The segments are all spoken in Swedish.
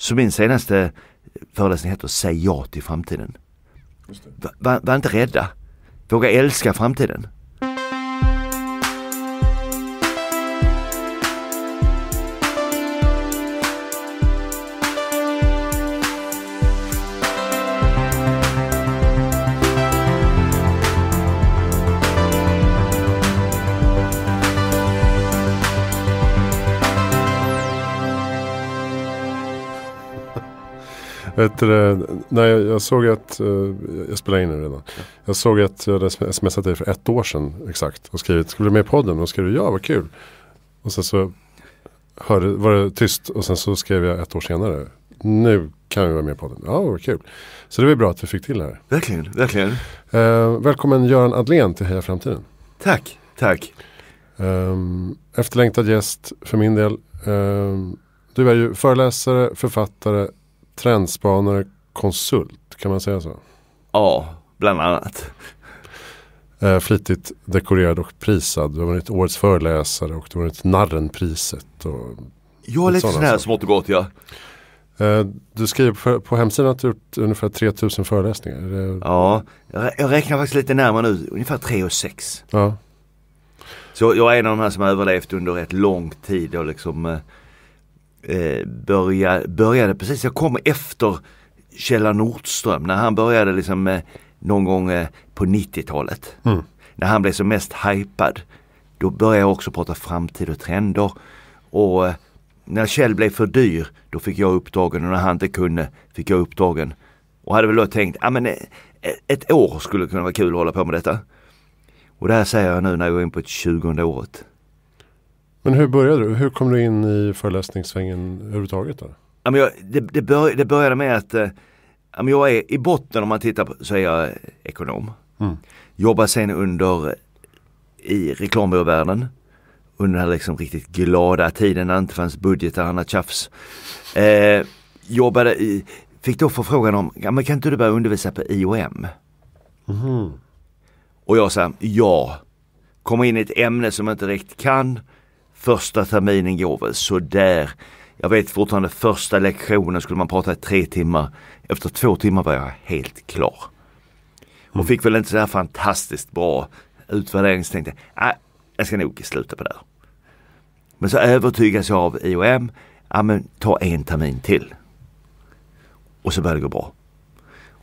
Så min senaste föreläsning heter Säg ja till framtiden. Var, var, inte rädda. Våga älska framtiden. Vet du, när jag, såg att, eh, jag spelar in nu redan. Jag såg att jag hade smsat dig för ett år sedan exakt. Och skrivit, skulle du med i podden? Och skrev du ja, vad kul. Och sen så hörde, var det tyst. Och sen så skrev jag ett år senare. Nu kan vi vara med i podden. Ja, vad kul. Så det var bra att vi fick till det här. Verkligen, verkligen. Eh, välkommen Göran Adlén till Heja Framtiden. Tack, tack. Eh, efterlängtad gäst för min del. Eh, du är ju föreläsare, författare, trendspanare konsult, kan man säga så? Ja, bland annat. Eh, flitigt dekorerad och prisad. Du har varit årets föreläsare och du har varit Narrenpriset. Och ja, lite sådana här smått och gott ja. Eh, du skriver på hemsidan att du har gjort ungefär 3000 föreläsningar. Ja, jag räknar faktiskt lite närmare nu. Ungefär 3 och 6. Ja. Så jag är en av de här som har överlevt under rätt lång tid och liksom eh, eh, börja, började precis, jag kom efter Kjell Nordström när han började liksom eh, någon gång eh, på 90-talet. Mm. När han blev som mest hypad. Då började jag också prata framtid och trender. Och eh, när Kjell blev för dyr, då fick jag uppdragen och när han inte kunde fick jag uppdragen. Och hade väl då tänkt, ja ah, men eh, ett år skulle kunna vara kul att hålla på med detta. Och det här säger jag nu när jag går in på 20 året. Men hur började du? Hur kom du in i föreläsningssvängen överhuvudtaget? Då? jag, det, det, bör, det började med att eh, jag är i botten om man tittar på, så är jag eh, ekonom. Mm. Jobbar sen under eh, i reklambyråvärlden under den här liksom riktigt glada tiden när det inte fanns budgetar och annat tjafs. Eh, jobbade i, fick då förfrågan om, ja, men kan inte du börja undervisa på IOM? Mm. Och jag sa, ja. Kommer in i ett ämne som jag inte riktigt kan. Första terminen går väl sådär. Jag vet fortfarande första lektionen skulle man prata i tre timmar. Efter två timmar var jag helt klar. Mm. Och fick väl inte så här fantastiskt bra utvärdering så tänkte jag, ah, jag ska nog sluta på det här. Men så övertygas jag av IOM, ah, men ta en termin till. Och så började det gå bra.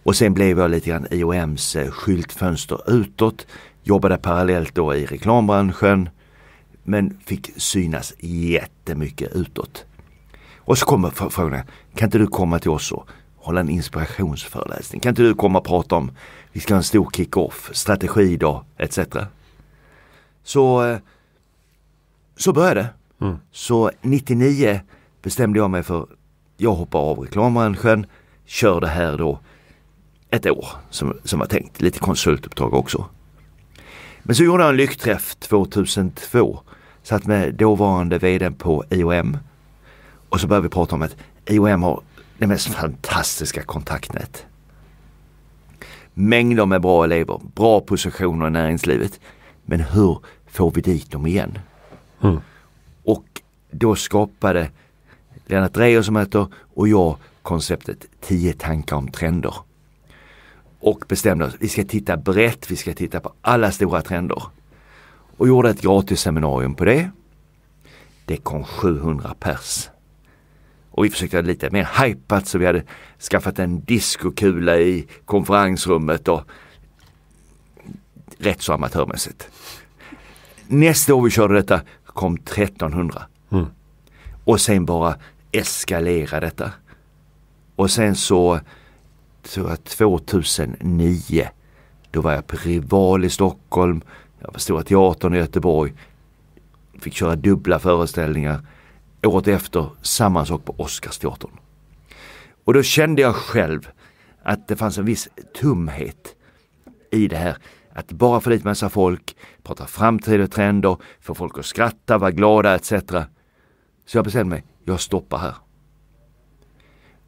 Och sen blev jag lite grann IOMs eh, skyltfönster utåt. Jobbade parallellt då i reklambranschen men fick synas jättemycket utåt. Och så kommer frågan, kan inte du komma till oss och hålla en inspirationsföreläsning? Kan inte du komma och prata om, vi ska ha en stor kick-off, strategi då, etc. Så, eh, så började det. Mm. Så 99 bestämde jag mig för, jag hoppar av reklambranschen, kör det här då ett år som, som var tänkt, lite konsultuppdrag också. Men så gjorde jag en lyckträff 2002 satt med dåvarande vd på IOM och så började vi prata om att IOM har det mest fantastiska kontaktnät. Mängder med bra elever, bra positioner i näringslivet. Men hur får vi dit dem igen? Mm. Och då skapade Lennart Dreijer som heter och jag konceptet 10 tankar om trender. Och bestämde oss, vi ska titta brett, vi ska titta på alla stora trender och gjorde ett gratis seminarium på det. Det kom 700 pers. Och vi försökte lite mer hypat så vi hade skaffat en diskokula i konferensrummet och rätt så amatörmässigt. Nästa år vi körde detta kom 1300. Mm. Och sen bara eskalera detta. Och sen så tror jag 2009 då var jag på Rival i Stockholm jag på Stora Teatern i Göteborg. Fick köra dubbla föreställningar. Året efter samma sak på Oscarsteatern. Och då kände jag själv att det fanns en viss tumhet i det här. Att bara få dit massa folk, prata framtid och trender, få folk att skratta, vara glada etc. Så jag bestämde mig, jag stoppar här.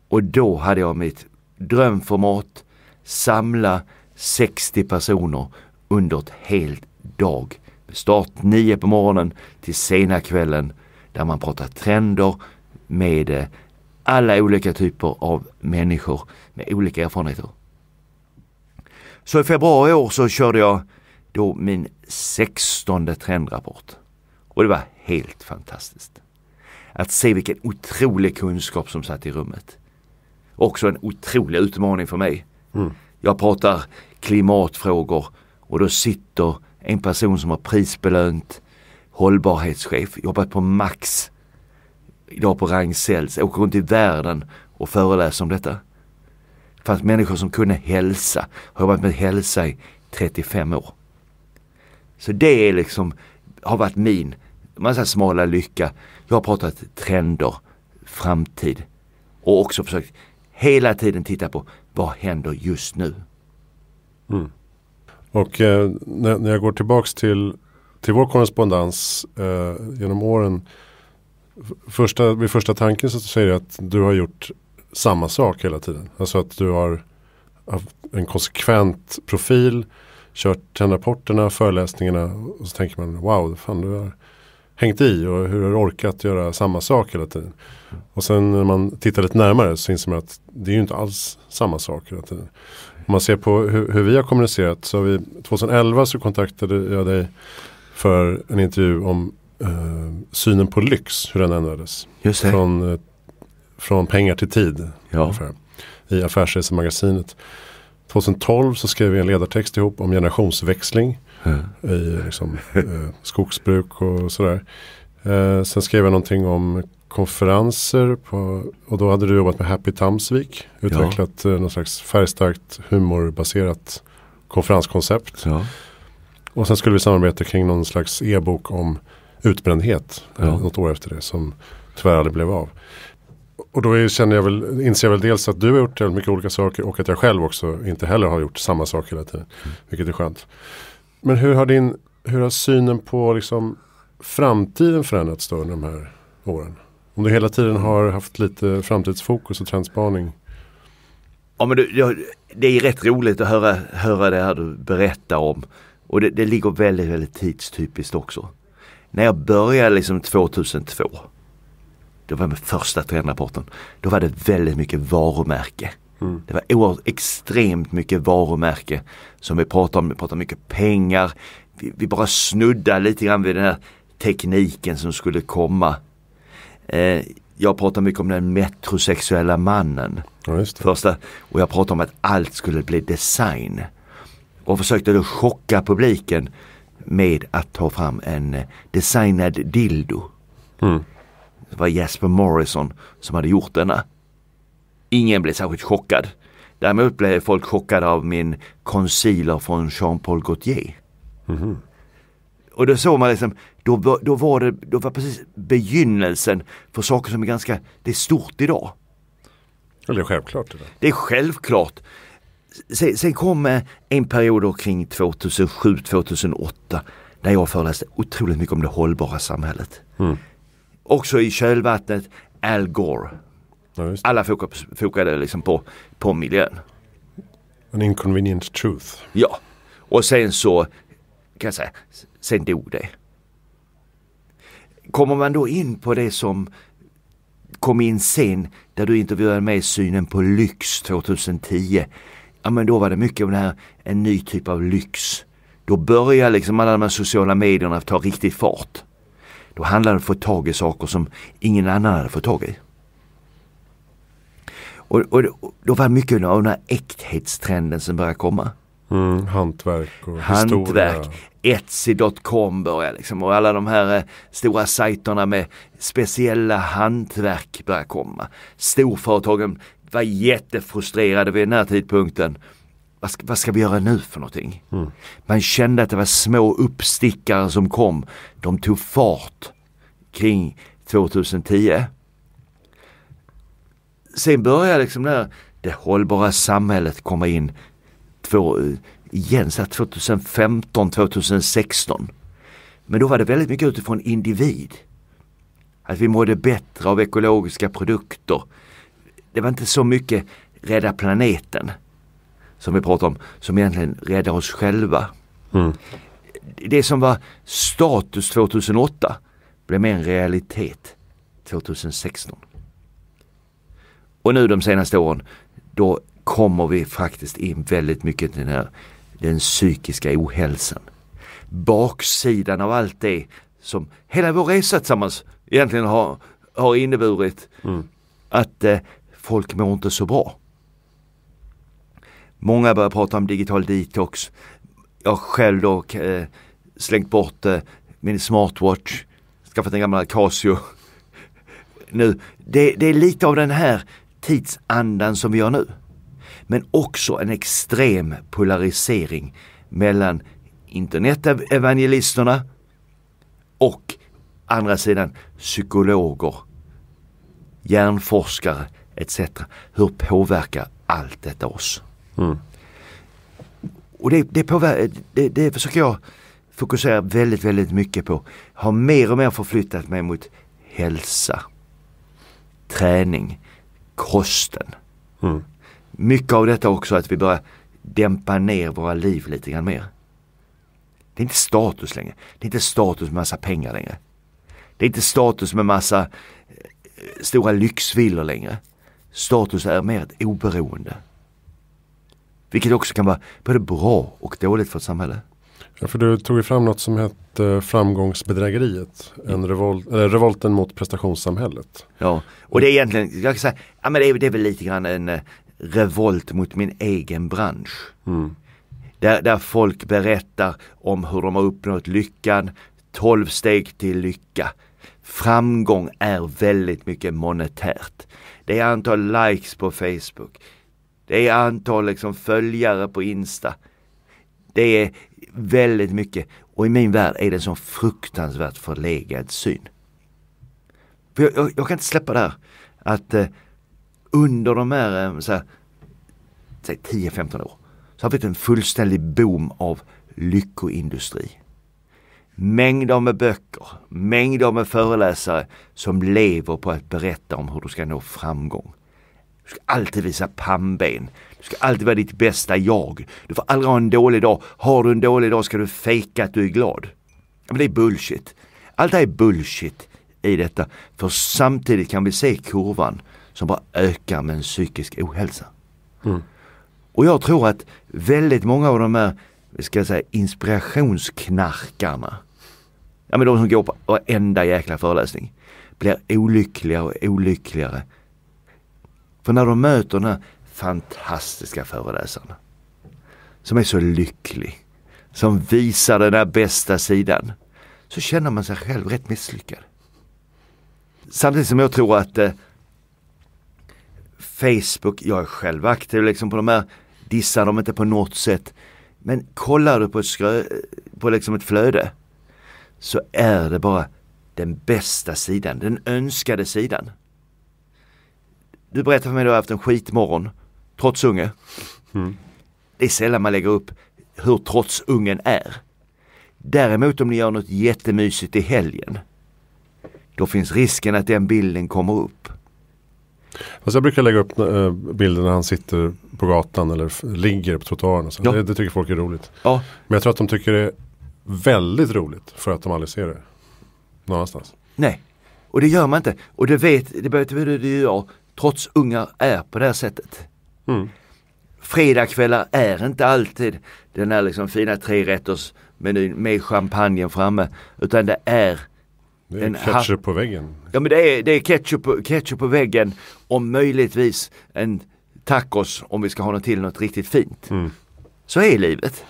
Och då hade jag mitt drömformat, samla 60 personer under ett helt dag med start 9 på morgonen till sena kvällen där man pratar trender med eh, alla olika typer av människor med olika erfarenheter. Så i februari i år så körde jag då min 16 trendrapport. Och det var helt fantastiskt. Att se vilken otrolig kunskap som satt i rummet. Också en otrolig utmaning för mig. Mm. Jag pratar klimatfrågor och då sitter en person som har prisbelönt hållbarhetschef, jobbat på Max, idag på Ragn-Sells, åker runt i världen och föreläser om detta. Det fanns människor som kunde hälsa, har jobbat med hälsa i 35 år. Så det är liksom, har varit min, massa smala lycka. Jag har pratat trender, framtid och också försökt hela tiden titta på vad händer just nu? Mm. Och eh, när, jag går tillbaks till, till vår korrespondens eh, genom åren. Första, vid första tanken så säger jag att du har gjort samma sak hela tiden. Alltså att du har haft en konsekvent profil, kört rapporterna, föreläsningarna och så tänker man wow, fan du har hängt i och hur har du orkat göra samma sak hela tiden. Och sen när man tittar lite närmare så inser man att det är ju inte alls samma sak hela tiden. Om man ser på hur, hur vi har kommunicerat så har vi 2011 så kontaktade jag dig för en intervju om eh, synen på lyx, hur den ändrades. Just det. Från, eh, från pengar till tid. Ja. Ungefär, I Affärsresemagasinet. 2012 så skrev vi en ledartext ihop om generationsväxling. Mm. I liksom, eh, skogsbruk och sådär. Eh, sen skrev jag någonting om konferenser på, och då hade du jobbat med Happy Tamsvik. Utvecklat ja. Eh, någon slags färgstarkt humorbaserat konferenskoncept. Ja. Och sen skulle vi samarbeta kring någon slags e-bok om utbrändhet. Eh, ja. Något år efter det som tyvärr aldrig blev av. Och då känner jag väl, inser jag väl dels att du har gjort väldigt mycket olika saker och att jag själv också inte heller har gjort samma sak hela tiden. Mm. Vilket är skönt. Men hur har, din, hur har synen på liksom framtiden förändrats då under de här åren? Om du hela tiden har haft lite framtidsfokus och trendspaning. Ja, men det, det är rätt roligt att höra, höra det här du berättar om. Och det, det ligger väldigt, väldigt tidstypiskt också. När jag började liksom 2002 det var med första trendrapporten. Då var det väldigt mycket varumärke. Mm. Det var oerhört, extremt mycket varumärke som vi pratade om. Vi pratade mycket pengar. Vi, vi bara snuddade lite grann vid den här tekniken som skulle komma. Eh, jag pratar mycket om den metrosexuella mannen. Ja, Första, och jag pratar om att allt skulle bli design. Och försökte då chocka publiken med att ta fram en eh, designad dildo. Mm. Det var Jasper Morrison som hade gjort denna. Ingen blev särskilt chockad. Däremot blev folk chockade av min concealer från Jean-Paul Gaultier. Mm -hmm. Och då såg man liksom, då, då, var det då var precis begynnelsen för saker som är ganska, det är stort idag. Ja, det är självklart. Det, det är självklart. Sen, sen kom eh, en period kring 2007-2008 där jag föreläste otroligt mycket om det hållbara samhället. Mm. Också i kölvattnet Al Gore. Ja, Alla fokade liksom på, på miljön. An inconvenient truth. Ja, och sen så kan jag sen dog det. Kommer man då in på det som kom in sen, där du intervjuade mig i synen på lyx 2010. Ja men då var det mycket av det här, en ny typ av lyx. Då började liksom alla de här sociala medierna ta riktig fart. Då handlade det om att få tag i saker som ingen annan hade fått tag i. Och, och, då var det mycket av den här äkthetstrenden som började komma. Mm, hantverk och Hantverk, historia. Etsy.com börjar liksom och alla de här eh, stora sajterna med speciella hantverk börjar komma. Storföretagen var jättefrustrerade vid den här tidpunkten. Vad ska, vad ska vi göra nu för någonting? Mm. Man kände att det var små uppstickare som kom. De tog fart kring 2010. Sen började liksom det, här, det hållbara samhället komma in två, eh, igen, 2015, 2016. Men då var det väldigt mycket utifrån individ. Att vi mådde bättre av ekologiska produkter. Det var inte så mycket rädda planeten som vi pratar om, som egentligen räddar oss själva. Mm. Det som var status 2008 blev mer en realitet 2016. Och nu de senaste åren, då kommer vi faktiskt in väldigt mycket till den här den psykiska ohälsan. Baksidan av allt det som hela vår resa tillsammans egentligen har, har inneburit. Mm. Att eh, folk mår inte så bra. Många börjar prata om digital detox. Jag själv då eh, slängt bort eh, min smartwatch, skaffat en gammal Casio. nu, det, det är lite av den här tidsandan som vi gör nu men också en extrem polarisering mellan internetevangelisterna och andra sidan psykologer, hjärnforskare etc. Hur påverkar allt detta oss? Mm. Och det, det, påver- det, det försöker jag fokusera väldigt, väldigt mycket på. Har mer och mer förflyttat mig mot hälsa, träning, kosten. Mm mycket av detta också att vi börjar dämpa ner våra liv lite grann mer. Det är inte status längre. Det är inte status med massa pengar längre. Det är inte status med massa eh, stora lyxvillor längre. Status är mer ett oberoende. Vilket också kan vara både bra och dåligt för ett samhälle. Ja, för du tog ju fram något som hette eh, framgångsbedrägeriet. En revolt, äh, revolten mot prestationssamhället. Ja, och det är egentligen, jag kan säga, ja, men det, är, det är väl lite grann en, revolt mot min egen bransch. Mm. Där, där folk berättar om hur de har uppnått lyckan, 12 steg till lycka. Framgång är väldigt mycket monetärt. Det är antal likes på Facebook. Det är antal liksom följare på Insta. Det är väldigt mycket. Och i min värld är det en sån fruktansvärt förlegad syn. För jag, jag, jag kan inte släppa det här. Att eh, under de här, eh, så här säg 10-15 år, så har vi en fullständig boom av lyckoindustri. Mängder med böcker, mängder med föreläsare som lever på att berätta om hur du ska nå framgång. Du ska alltid visa pannben. Du ska alltid vara ditt bästa jag. Du får aldrig ha en dålig dag. Har du en dålig dag ska du fejka att du är glad. Men det är bullshit. Allt det här är bullshit i detta. För samtidigt kan vi se kurvan som bara ökar med en psykisk ohälsa. Mm. Och jag tror att väldigt många av de här, ska jag säga, inspirationsknarkarna, ja men de som går på varenda jäkla föreläsning, blir olyckligare och olyckligare. För när de möter den här fantastiska föreläsaren, som är så lycklig, som visar den där bästa sidan, så känner man sig själv rätt misslyckad. Samtidigt som jag tror att eh, Facebook, jag är själv aktiv liksom på de här, dissar de inte på något sätt. Men kollar du på ett, skrö, på liksom ett flöde så är det bara den bästa sidan, den önskade sidan. Du berättade för mig att du har haft en skitmorgon, trots unge. Mm. Det är sällan man lägger upp hur trots ungen är. Däremot om ni gör något jättemysigt i helgen, då finns risken att den bilden kommer upp. Fast jag brukar lägga upp eh, bilder när han sitter på gatan eller ligger på trottoaren. Ja. Det, det, tycker folk är roligt. Ja. Men jag tror att de tycker det är väldigt roligt för att de aldrig ser det. Någonstans. Nej, och det gör man inte. Och det vet, det behöver du jag, trots ungar är på det här sättet. Mm. Fredagskvällar är inte alltid den här liksom fina trerättersmenyn med champagnen framme. Utan det är det är ketchup på väggen. Ja men det är, det är ketchup, ketchup på väggen och möjligtvis en tacos om vi ska ha något till något riktigt fint. Mm. Så är livet.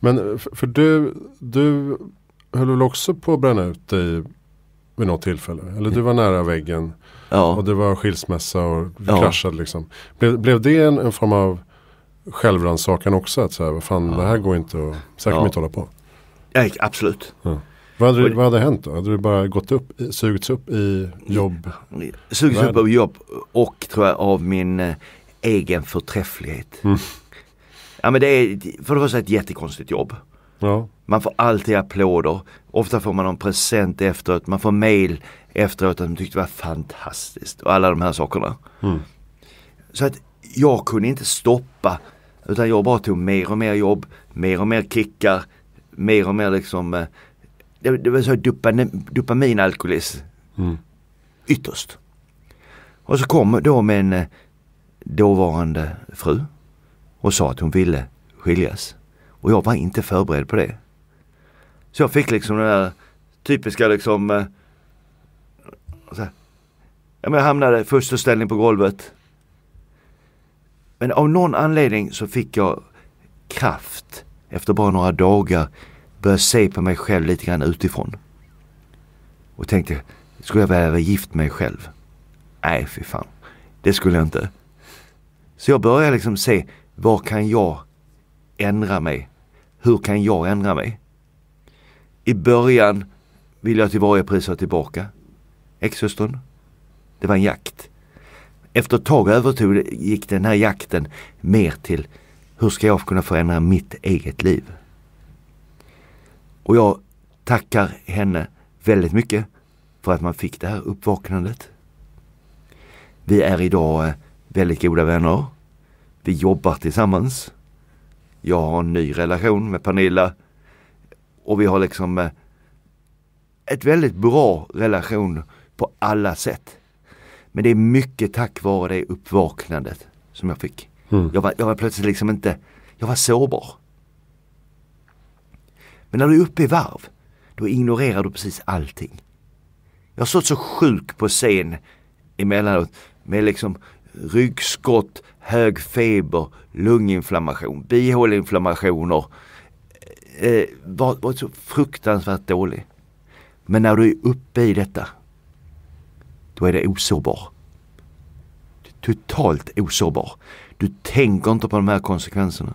Men eh, för, för du, du höll väl också på att bränna ut dig vid något tillfälle? Eller du var nära väggen ja. och det var skilsmässa och du ja. kraschade liksom. Blev, blev det en, en form av självrannsakan också? Att så här, vad fan, ja. det här går inte att, så här ja. kommer inte hålla på. Ja, absolut. Ja. Vad hade, det, vad hade hänt då? Hade du bara gått upp, sugits upp i jobb? Sugits upp av jobb och tror jag av min eh, egen förträfflighet. Mm. Ja men det är för det första ett jättekonstigt jobb. Ja. Man får alltid applåder. Ofta får man någon present efteråt. Man får mail efteråt att de tyckte det var fantastiskt. Och alla de här sakerna. Mm. Så att jag kunde inte stoppa. Utan jag bara tog mer och mer jobb, mer och mer kickar, mer och mer liksom eh, det, det var så dopamin, dopaminalkoholism. Mm. Ytterst. Och så kom då min eh, dåvarande fru och sa att hon ville skiljas. Och jag var inte förberedd på det. Så jag fick liksom den där typiska liksom... Eh, här, jag hamnade första ställning på golvet. Men av någon anledning så fick jag kraft efter bara några dagar började se på mig själv lite grann utifrån. Och tänkte, skulle jag vilja vara gift mig själv? Nej, fy fan. Det skulle jag inte. Så jag började liksom se, var kan jag ändra mig? Hur kan jag ändra mig? I början ville jag till varje pris ha tillbaka exsystern. Det var en jakt. Efter ett tag övertog gick den här jakten mer till hur ska jag kunna förändra mitt eget liv? Och jag tackar henne väldigt mycket för att man fick det här uppvaknandet. Vi är idag eh, väldigt goda vänner. Vi jobbar tillsammans. Jag har en ny relation med Pernilla och vi har liksom eh, ett väldigt bra relation på alla sätt. Men det är mycket tack vare det uppvaknandet som jag fick. Mm. Jag, var, jag var plötsligt liksom inte, jag var sårbar. Men när du är uppe i varv, då ignorerar du precis allting. Jag har stått så sjuk på scen emellanåt med liksom ryggskott, hög feber, lunginflammation, bihåleinflammationer. Eh, eh varit var så fruktansvärt dålig. Men när du är uppe i detta, då är det osårbar. Totalt osårbar. Du tänker inte på de här konsekvenserna.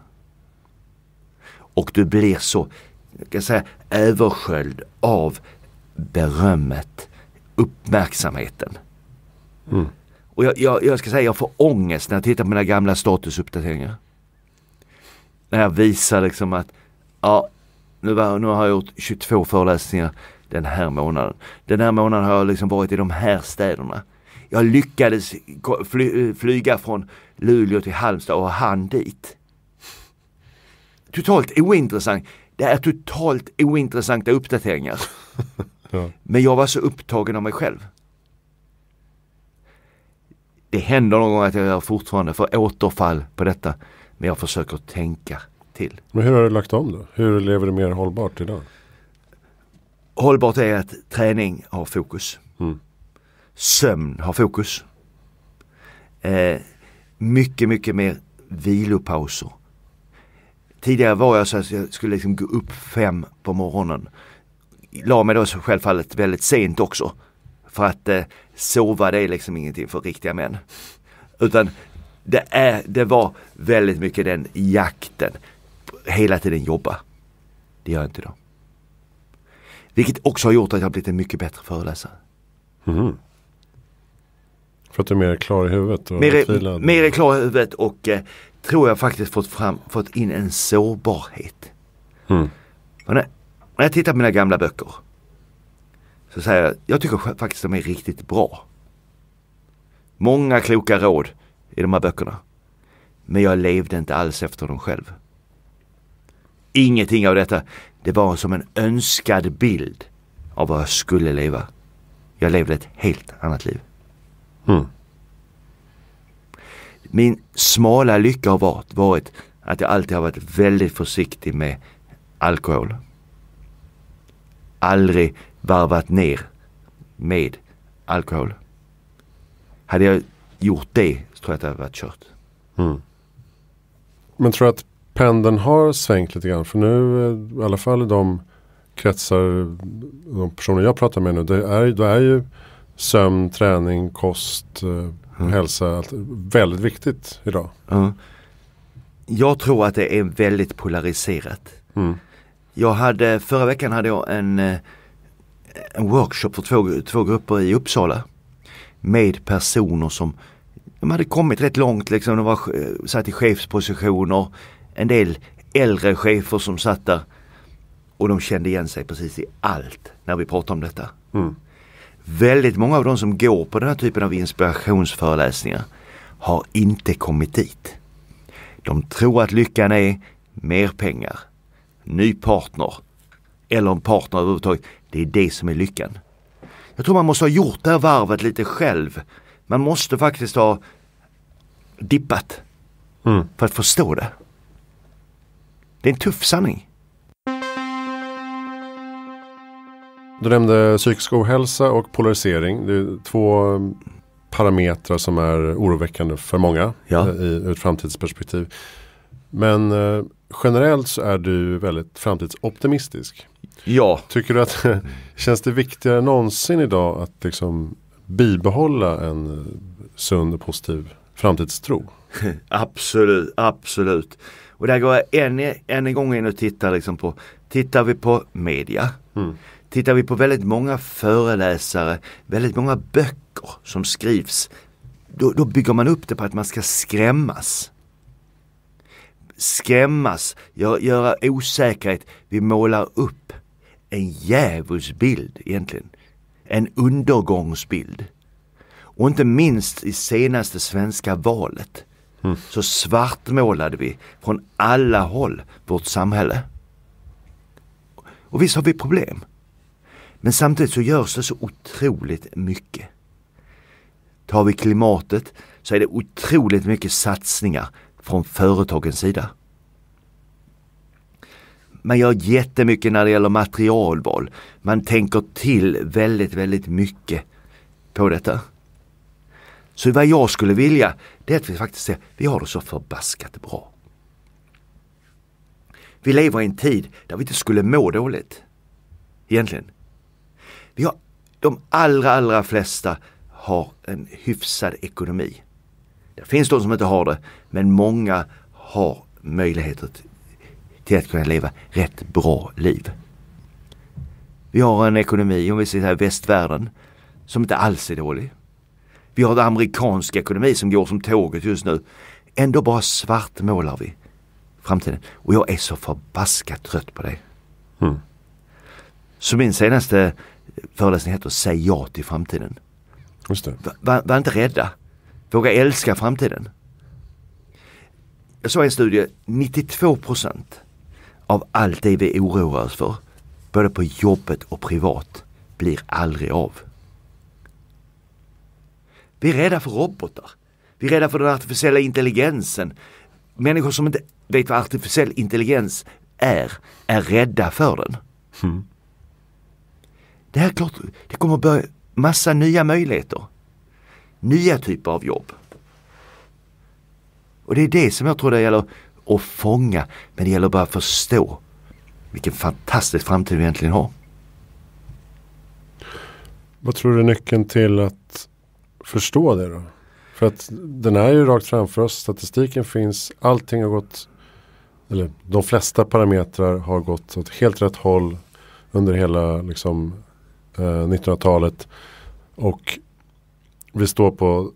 Och du blir så kan säga, översköljd av berömmet, uppmärksamheten. Mm. Och jag, jag, jag, ska säga jag får ångest när jag tittar på mina gamla statusuppdateringar. När jag visar liksom att ja, nu, var, nu har jag gjort 22 föreläsningar den här månaden. Den här månaden har jag liksom varit i de här städerna. Jag lyckades fly, flyga från Luleå till Halmstad och hann dit. Totalt ointressant. Det är totalt ointressanta uppdateringar. ja. Men jag var så upptagen av mig själv. Det händer någon gång att jag gör fortfarande för återfall på detta. Men jag försöker tänka till. Men hur har du lagt om då? Hur lever du mer hållbart idag? Hållbart är att träning har fokus. Mm. Sömn har fokus. Eh, mycket, mycket mer vilopauser. Tidigare var jag så att jag skulle liksom gå upp fem på morgonen. La mig då självfallet väldigt sent också. För att eh, sova det är liksom ingenting för riktiga män. Utan det, är, det var väldigt mycket den jakten. Hela tiden jobba. Det gör jag inte idag. Vilket också har gjort att jag blivit en mycket bättre föreläsare. Mm. För att du är mer klar i huvudet? Och mer, mer klar i huvudet och eh, tror jag faktiskt fått, fram, fått in en sårbarhet. Mm. När, när, jag tittar på mina gamla böcker så säger jag, jag tycker faktiskt de är riktigt bra. Många kloka råd i de här böckerna. Men jag levde inte alls efter dem själv. Ingenting av detta. Det var som en önskad bild av vad jag skulle leva. Jag levde ett helt annat liv. Mm. Min smala lycka har varit, varit att jag alltid har varit väldigt försiktig med alkohol. Aldrig varvat ner med alkohol. Hade jag gjort det så tror jag att det hade varit kört. Mm. Men tror du att pendeln har svängt lite grann? För nu, eh, i alla fall i de kretsar, de personer jag pratar med nu, det är, det är ju sömn, träning, kost, eh, Mm. Hälsa, allt, väldigt viktigt idag. Mm. Jag tror att det är väldigt polariserat. Mm. Jag hade, förra veckan hade jag en, eh, en workshop för två, två grupper i Uppsala. Med personer som de hade kommit rätt långt, liksom, de var, eh, satt i chefspositioner. En del äldre chefer som satt där. Och de kände igen sig precis i allt när vi pratade om detta. Mm. Väldigt många av de som går på den här typen av inspirationsföreläsningar har inte kommit dit. De tror att lyckan är mer pengar, ny partner eller en partner överhuvudtaget. Det är det som är lyckan. Jag tror man måste ha gjort det här varvet lite själv. Man måste faktiskt ha dippat mm. för att förstå det. Det är en tuff sanning. Du nämnde psykisk ohälsa och polarisering. Det är två mm, parametrar som är oroväckande för många ja. Eh, i, ur ett framtidsperspektiv. Men eh, generellt så är du väldigt framtidsoptimistisk. Ja. Tycker du att känns det viktigare än någonsin idag att liksom bibehålla en eh, sund och positiv framtidstro? absolut, absolut. Och där går jag än, än en gång in och tittar liksom på, tittar vi på media. Mm tittar vi på väldigt många föreläsare, väldigt många böcker som skrivs, då, då bygger man upp det på att man ska skrämmas. Skrämmas, göra, göra osäkerhet. Vi målar upp en djävulsbild egentligen. En undergångsbild. Och inte minst i senaste svenska valet mm. så svartmålade vi från alla håll vårt samhälle. Och visst har vi problem. Men samtidigt så görs det så otroligt mycket. Tar vi klimatet så är det otroligt mycket satsningar från företagens sida. Man gör jättemycket när det gäller materialval. Man tänker till väldigt, väldigt mycket på detta. Så vad jag skulle vilja det är att vi faktiskt ser, vi har det så förbaskat bra. Vi lever i en tid där vi inte skulle må dåligt. Egentligen. Vi har, de allra, allra flesta har en hyfsad ekonomi. Det finns de som inte har det, men många har möjligheter till att kunna leva rätt bra liv. Vi har en ekonomi, om vi ser västvärlden, som inte alls är dålig. Vi har en amerikansk ekonomi som går som tåget just nu. Ändå bara svartmålar vi framtiden. Och jag är så förbaskat trött på det. Mm. Så min senaste föreläsningen heter Säg ja till framtiden. Just var, var, inte rädda. Våga älska framtiden. Jag såg en studie, 92 procent av allt det vi oroar oss för, både på jobbet och privat, blir aldrig av. Vi är rädda för robotar. Vi är rädda för den artificiella intelligensen. Människor som inte vet vad artificiell intelligens är, är rädda för den. Mm. Det är klart, det kommer att börja massa nya möjligheter. Nya typer av jobb. Och det är det som jag tror det gäller att fånga, men det gäller bara att förstå vilken fantastisk framtid vi egentligen har. Vad tror du är nyckeln till att förstå det då? För att den är ju rakt framför oss, statistiken finns, allting har gått, eller de flesta parametrar har gått åt helt rätt håll under hela liksom, 1900-talet. Eh, och vi står på,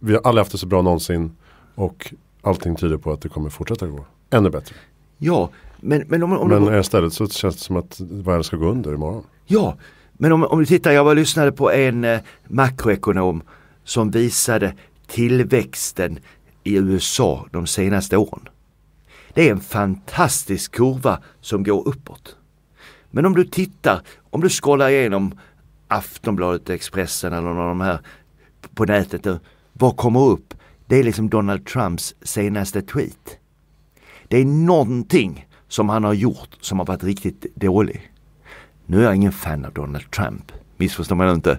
vi har aldrig haft det så bra någonsin och allting tyder på att det kommer fortsätta gå ännu bättre. Ja, men, men, om, om men går... istället så känns det som att världen ska gå under imorgon. Ja, men om, om du tittar, jag var lyssnade på en eh, makroekonom som visade tillväxten i USA de senaste åren. Det är en fantastisk kurva som går uppåt. Men om du tittar, om du scrollar igenom Aftonbladet, Expressen eller någon av de här på nätet. Vad kommer upp? Det är liksom Donald Trumps senaste tweet. Det är någonting som han har gjort som har varit riktigt dålig. Nu är jag ingen fan av Donald Trump, missförstå mig inte.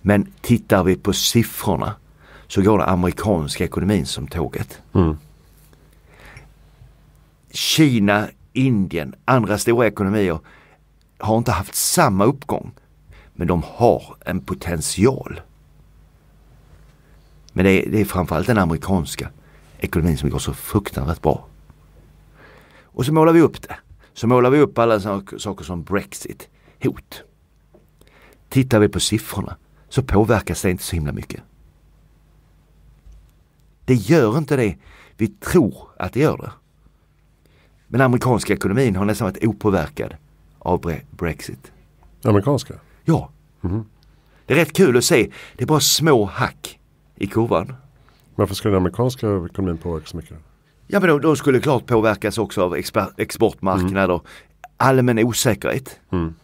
Men tittar vi på siffrorna så går det amerikanska ekonomin som tåget. Mm. Kina, Indien, andra stora ekonomier har inte haft samma uppgång. Men de har en potential. Men det är, det är framförallt den amerikanska ekonomin som går så fruktansvärt bra. Och så målar vi upp det. Så målar vi upp alla saker som Brexit, hot. Tittar vi på siffrorna så påverkas det inte så himla mycket. Det gör inte det vi tror att det gör det. Men amerikanska ekonomin har nästan varit opåverkad av bre Brexit. Amerikanska? Ja. Mm -hmm. Det är rätt kul att se. Det är bara små hack i kurvan. Varför skulle den amerikanska ekonomin påverkas så mycket? Ja men de, de, skulle klart påverkas också av exportmarknader. Mm. Allmän osäkerhet. Mm.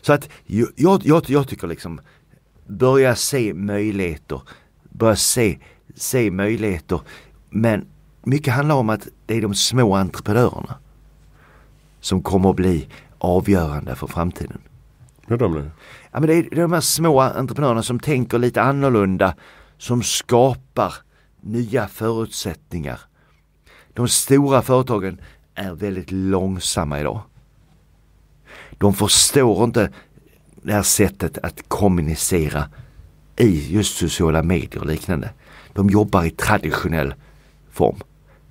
Så att jag, jag, jag tycker liksom börja se möjligheter. Börja se, se möjligheter. Men mycket handlar om att det är de små entreprenörerna som kommer att bli avgörande för framtiden. Hur de Ja, men det är de här små entreprenörerna som tänker lite annorlunda, som skapar nya förutsättningar. De stora företagen är väldigt långsamma idag. De förstår inte det här sättet att kommunicera i just sociala medier och liknande. De jobbar i traditionell form.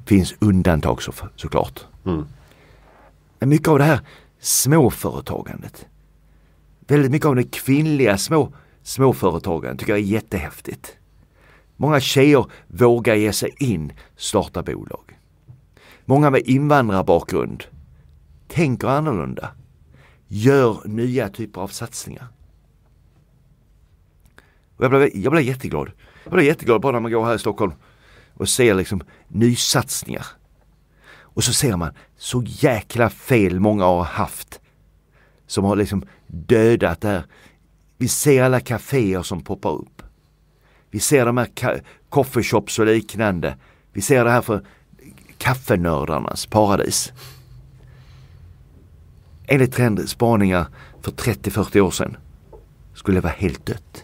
Finns undantag så, såklart. Mm. Men mycket av det här småföretagandet. Väldigt mycket av det kvinnliga små, småföretagandet tycker jag är jättehäftigt. Många tjejer vågar ge sig in, starta bolag. Många med invandrarbakgrund tänker annorlunda. Gör nya typer av satsningar. Och jag, blev, jag blev jätteglad. Jag blev jätteglad bara när man går här i Stockholm och ser liksom nysatsningar. Och så ser man så jäkla fel många har haft. Som har liksom dödat det här. Vi ser alla kaféer som poppar upp. Vi ser de här coffeeshops och liknande. Vi ser det här för kaffenördarnas paradis. Enligt trendspaningar för 30-40 år sedan skulle det vara helt dött.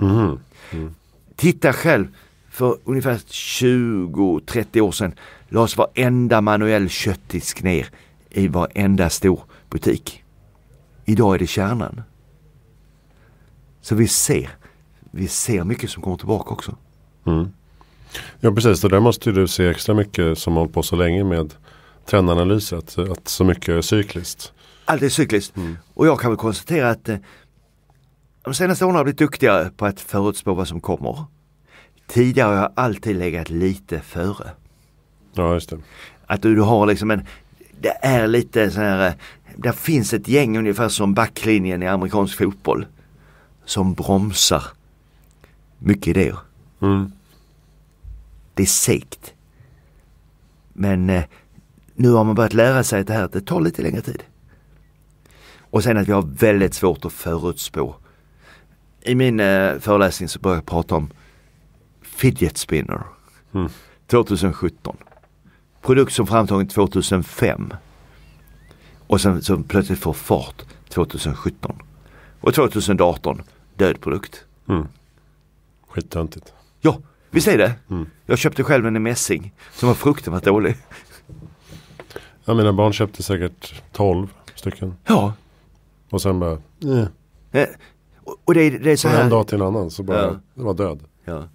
Mm. Mm. Titta själv för ungefär 20-30 år sedan lades varenda manuell köttdisk ner i varenda stor butik. Idag är det kärnan. Så vi ser, vi ser mycket som kommer tillbaka också. Mm. Ja precis, det där måste du se extra mycket som hållit på så länge med trendanalys, att, att så mycket är cykliskt. Allt är cykliskt. Mm. Och jag kan väl konstatera att eh, de senaste åren har jag blivit duktigare på att förutspå vad som kommer. Tidigare har jag alltid legat lite före. Ja, just det. Att du, du har liksom en, det är lite så här, eh, det finns ett gäng ungefär som backlinjen i amerikansk fotboll. Som bromsar mycket idéer. Mm. Det är segt. Men eh, nu har man börjat lära sig att det här det tar lite längre tid. Och sen att vi har väldigt svårt att förutspå. I min eh, föreläsning så började jag prata om fidget spinner mm. 2017 produkt som framtagen 2005 och sen som plötsligt får fart 2017. Och 2018, död produkt. Mm. Skittöntigt. Ja, visst är det? Mm. Jag köpte själv en mässing som var fruktansvärt dålig. Ja, mina barn köpte säkert 12 stycken. Ja. Och sen bara, eh. eh. Och det är, det är så här. En dag till en annan så bara, ja. det var död. Ja.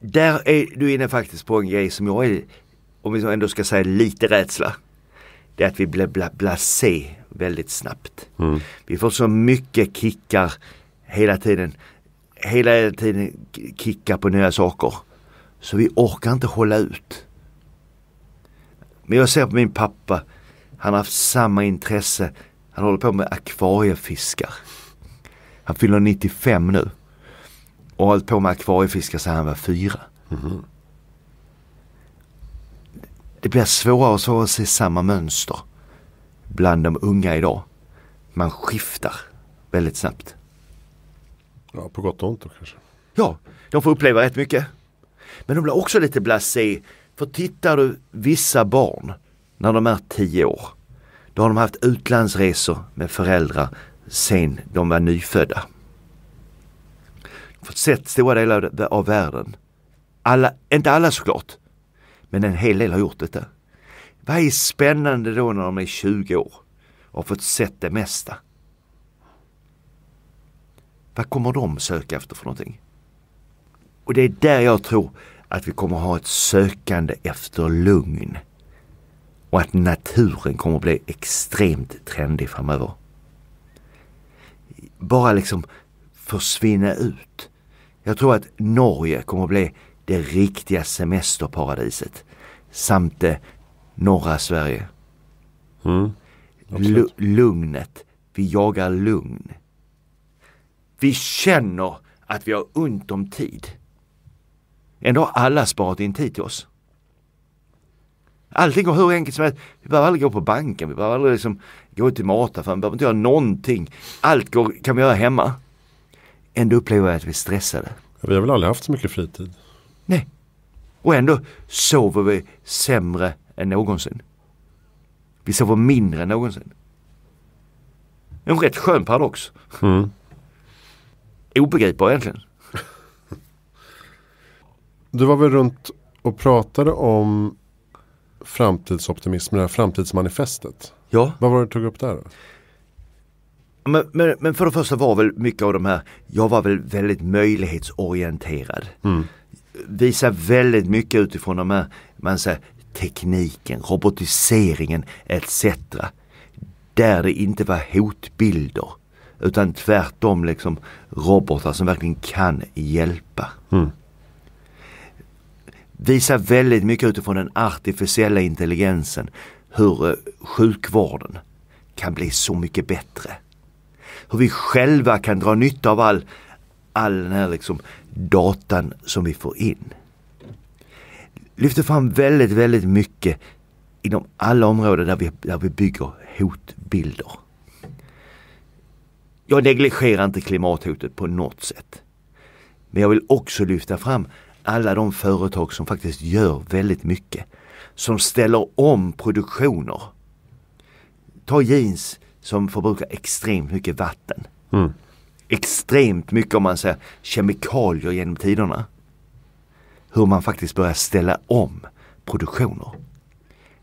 Där är du inne faktiskt på en grej som jag är om vi ändå ska säga lite rädsla, det är att vi blir bla, blasé väldigt snabbt. Mm. Vi får så mycket kickar hela tiden. Hela tiden kickar på nya saker. Så vi orkar inte hålla ut. Men jag ser på min pappa, han har haft samma intresse. Han håller på med akvariefiskar. Han fyller 95 nu. Och har hållit på med akvariefiskar sedan han var fyra. Mm. Det blir svårare och svårare att se samma mönster bland de unga idag. Man skiftar väldigt snabbt. Ja, på gott och ont då kanske. Ja, de får uppleva rätt mycket. Men de blir också lite blasé. För tittar du vissa barn när de är tio år. Då har de haft utlandsresor med föräldrar sen de var nyfödda. De har fått sett stora delar av världen. Alla, inte alla såklart, men en hel del har gjort detta. Vad är spännande då när de är 20 år och har fått sett det mesta? Vad kommer de söka efter för någonting? Och det är där jag tror att vi kommer ha ett sökande efter lugn. Och att naturen kommer bli extremt trendig framöver. Bara liksom försvinna ut. Jag tror att Norge kommer att bli det riktiga semesterparadiset samt det norra Sverige. Mm, lugnet. Vi jagar lugn. Vi känner att vi har ont om tid. Ändå har alla sparat in tid till oss. Allting går hur enkelt som helst. Vi behöver aldrig gå på banken, vi behöver aldrig liksom gå till mataffären, vi behöver inte göra någonting. Allt går, kan vi göra hemma. Ändå upplever jag att vi är stressade. Vi har väl aldrig haft så mycket fritid? Nej. Och ändå sover vi sämre än någonsin. Vi sover mindre än någonsin. En rätt skön paradox. Mm. Obegripbar egentligen. Du var väl runt och pratade om framtidsoptimism, det här framtidsmanifestet. Ja. Vad var det du tog upp där? Då? Men, men, men, för det första var väl mycket av de här, jag var väl väldigt möjlighetsorienterad. Mm visar väldigt mycket utifrån de här, man säger, tekniken, robotiseringen etc. Där det inte var hotbilder utan tvärtom liksom robotar som verkligen kan hjälpa. Mm. Visar väldigt mycket utifrån den artificiella intelligensen hur eh, sjukvården kan bli så mycket bättre. Hur vi själva kan dra nytta av all, all den här liksom datan som vi får in. Lyfter fram väldigt, väldigt mycket inom alla områden där vi, där vi bygger hotbilder. Jag negligerar inte klimathotet på något sätt. Men jag vill också lyfta fram alla de företag som faktiskt gör väldigt mycket. Som ställer om produktioner. Ta jeans som förbrukar extremt mycket vatten. Mm extremt mycket om man säger kemikalier genom tiderna. Hur man faktiskt börjar ställa om produktioner.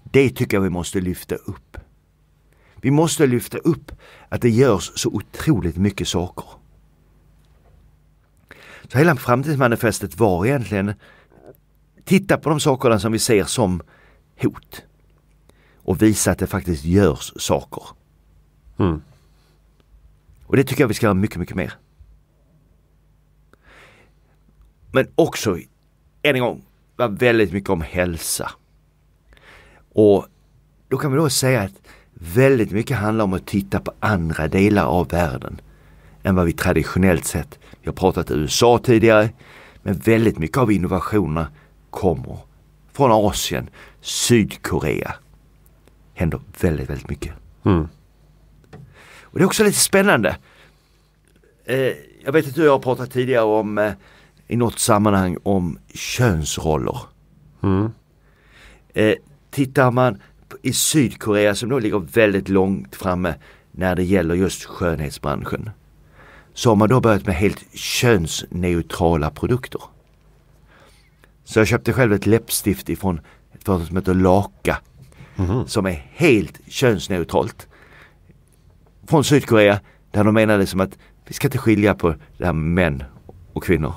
Det tycker jag vi måste lyfta upp. Vi måste lyfta upp att det görs så otroligt mycket saker. Så hela framtidsmanifestet var egentligen titta på de sakerna som vi ser som hot. Och visa att det faktiskt görs saker. Mm. Och det tycker jag vi ska göra mycket, mycket mer. Men också, än en gång, var väldigt mycket om hälsa. Och då kan vi då säga att väldigt mycket handlar om att titta på andra delar av världen än vad vi traditionellt sett, vi har pratat USA tidigare, men väldigt mycket av innovationerna kommer från Asien, Sydkorea. Händer väldigt, väldigt mycket. Mm. Och det är också lite spännande. Eh, jag vet att du och jag har pratat tidigare om eh, i något sammanhang om könsroller. Mm. Eh, tittar man i Sydkorea som då ligger väldigt långt framme när det gäller just skönhetsbranschen. Så har man då börjat med helt könsneutrala produkter. Så jag köpte själv ett läppstift ifrån ett företag som heter Laka. Mm. Som är helt könsneutralt från Sydkorea där de menade som liksom att vi ska inte skilja på det här med män och kvinnor.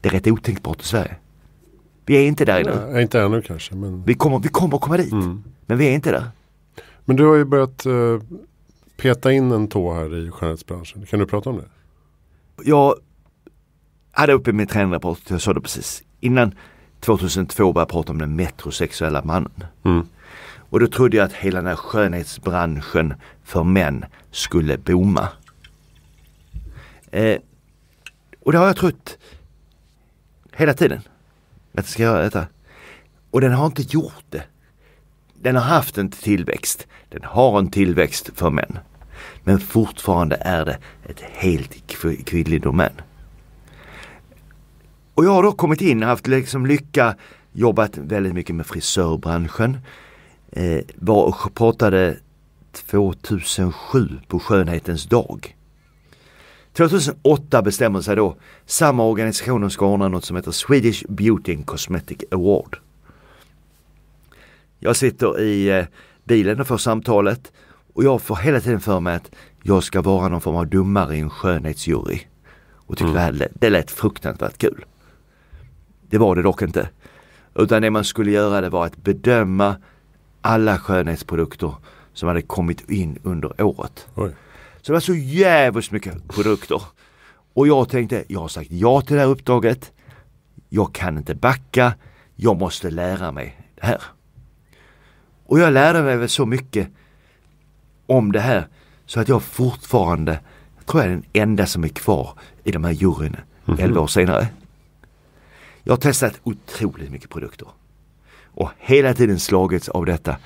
Det är rätt otänkbart i Sverige. Vi är inte där idag. Ja, inte ännu kanske. Men... Vi, kommer, vi kommer komma dit. Mm. Men vi är inte där. Men du har ju börjat eh, peta in en tå här i skönhetsbranschen. Kan du prata om det? Jag hade uppe min tränarrapport, jag sa det precis. Innan 2002 började jag prata om den metrosexuella mannen. Mm. Och då trodde jag att hela den här skönhetsbranschen för män skulle booma. Eh, och det har jag trott hela tiden. Att det ska göra detta. Och den har inte gjort det. Den har haft en tillväxt. Den har en tillväxt för män. Men fortfarande är det ett helt kvinnlig domän. Och jag har då kommit in och haft liksom lycka, jobbat väldigt mycket med frisörbranschen eh, var och pratade 2007 på skönhetens dag. 2008 bestämmer sig då samma organisation ska ordna något som heter Swedish Beauty and Cosmetic Award. Jag sitter i eh, bilen och får samtalet och jag får hela tiden för mig att jag ska vara någon form av dummare i en skönhetsjury. Och tyckte mm. det, det lät fruktansvärt kul. Det var det dock inte. Utan det man skulle göra det var att bedöma alla skönhetsprodukter som hade kommit in under året. Oj. Så det var så jävligt mycket produkter. Och jag tänkte, jag har sagt ja till det här uppdraget. Jag kan inte backa. Jag måste lära mig det här. Och jag lärde mig väl så mycket om det här så att jag fortfarande, jag tror jag är den enda som är kvar i de här juryn mm -hmm. 11 år senare. Jag har testat otroligt mycket produkter. Och hela tiden slagits av detta.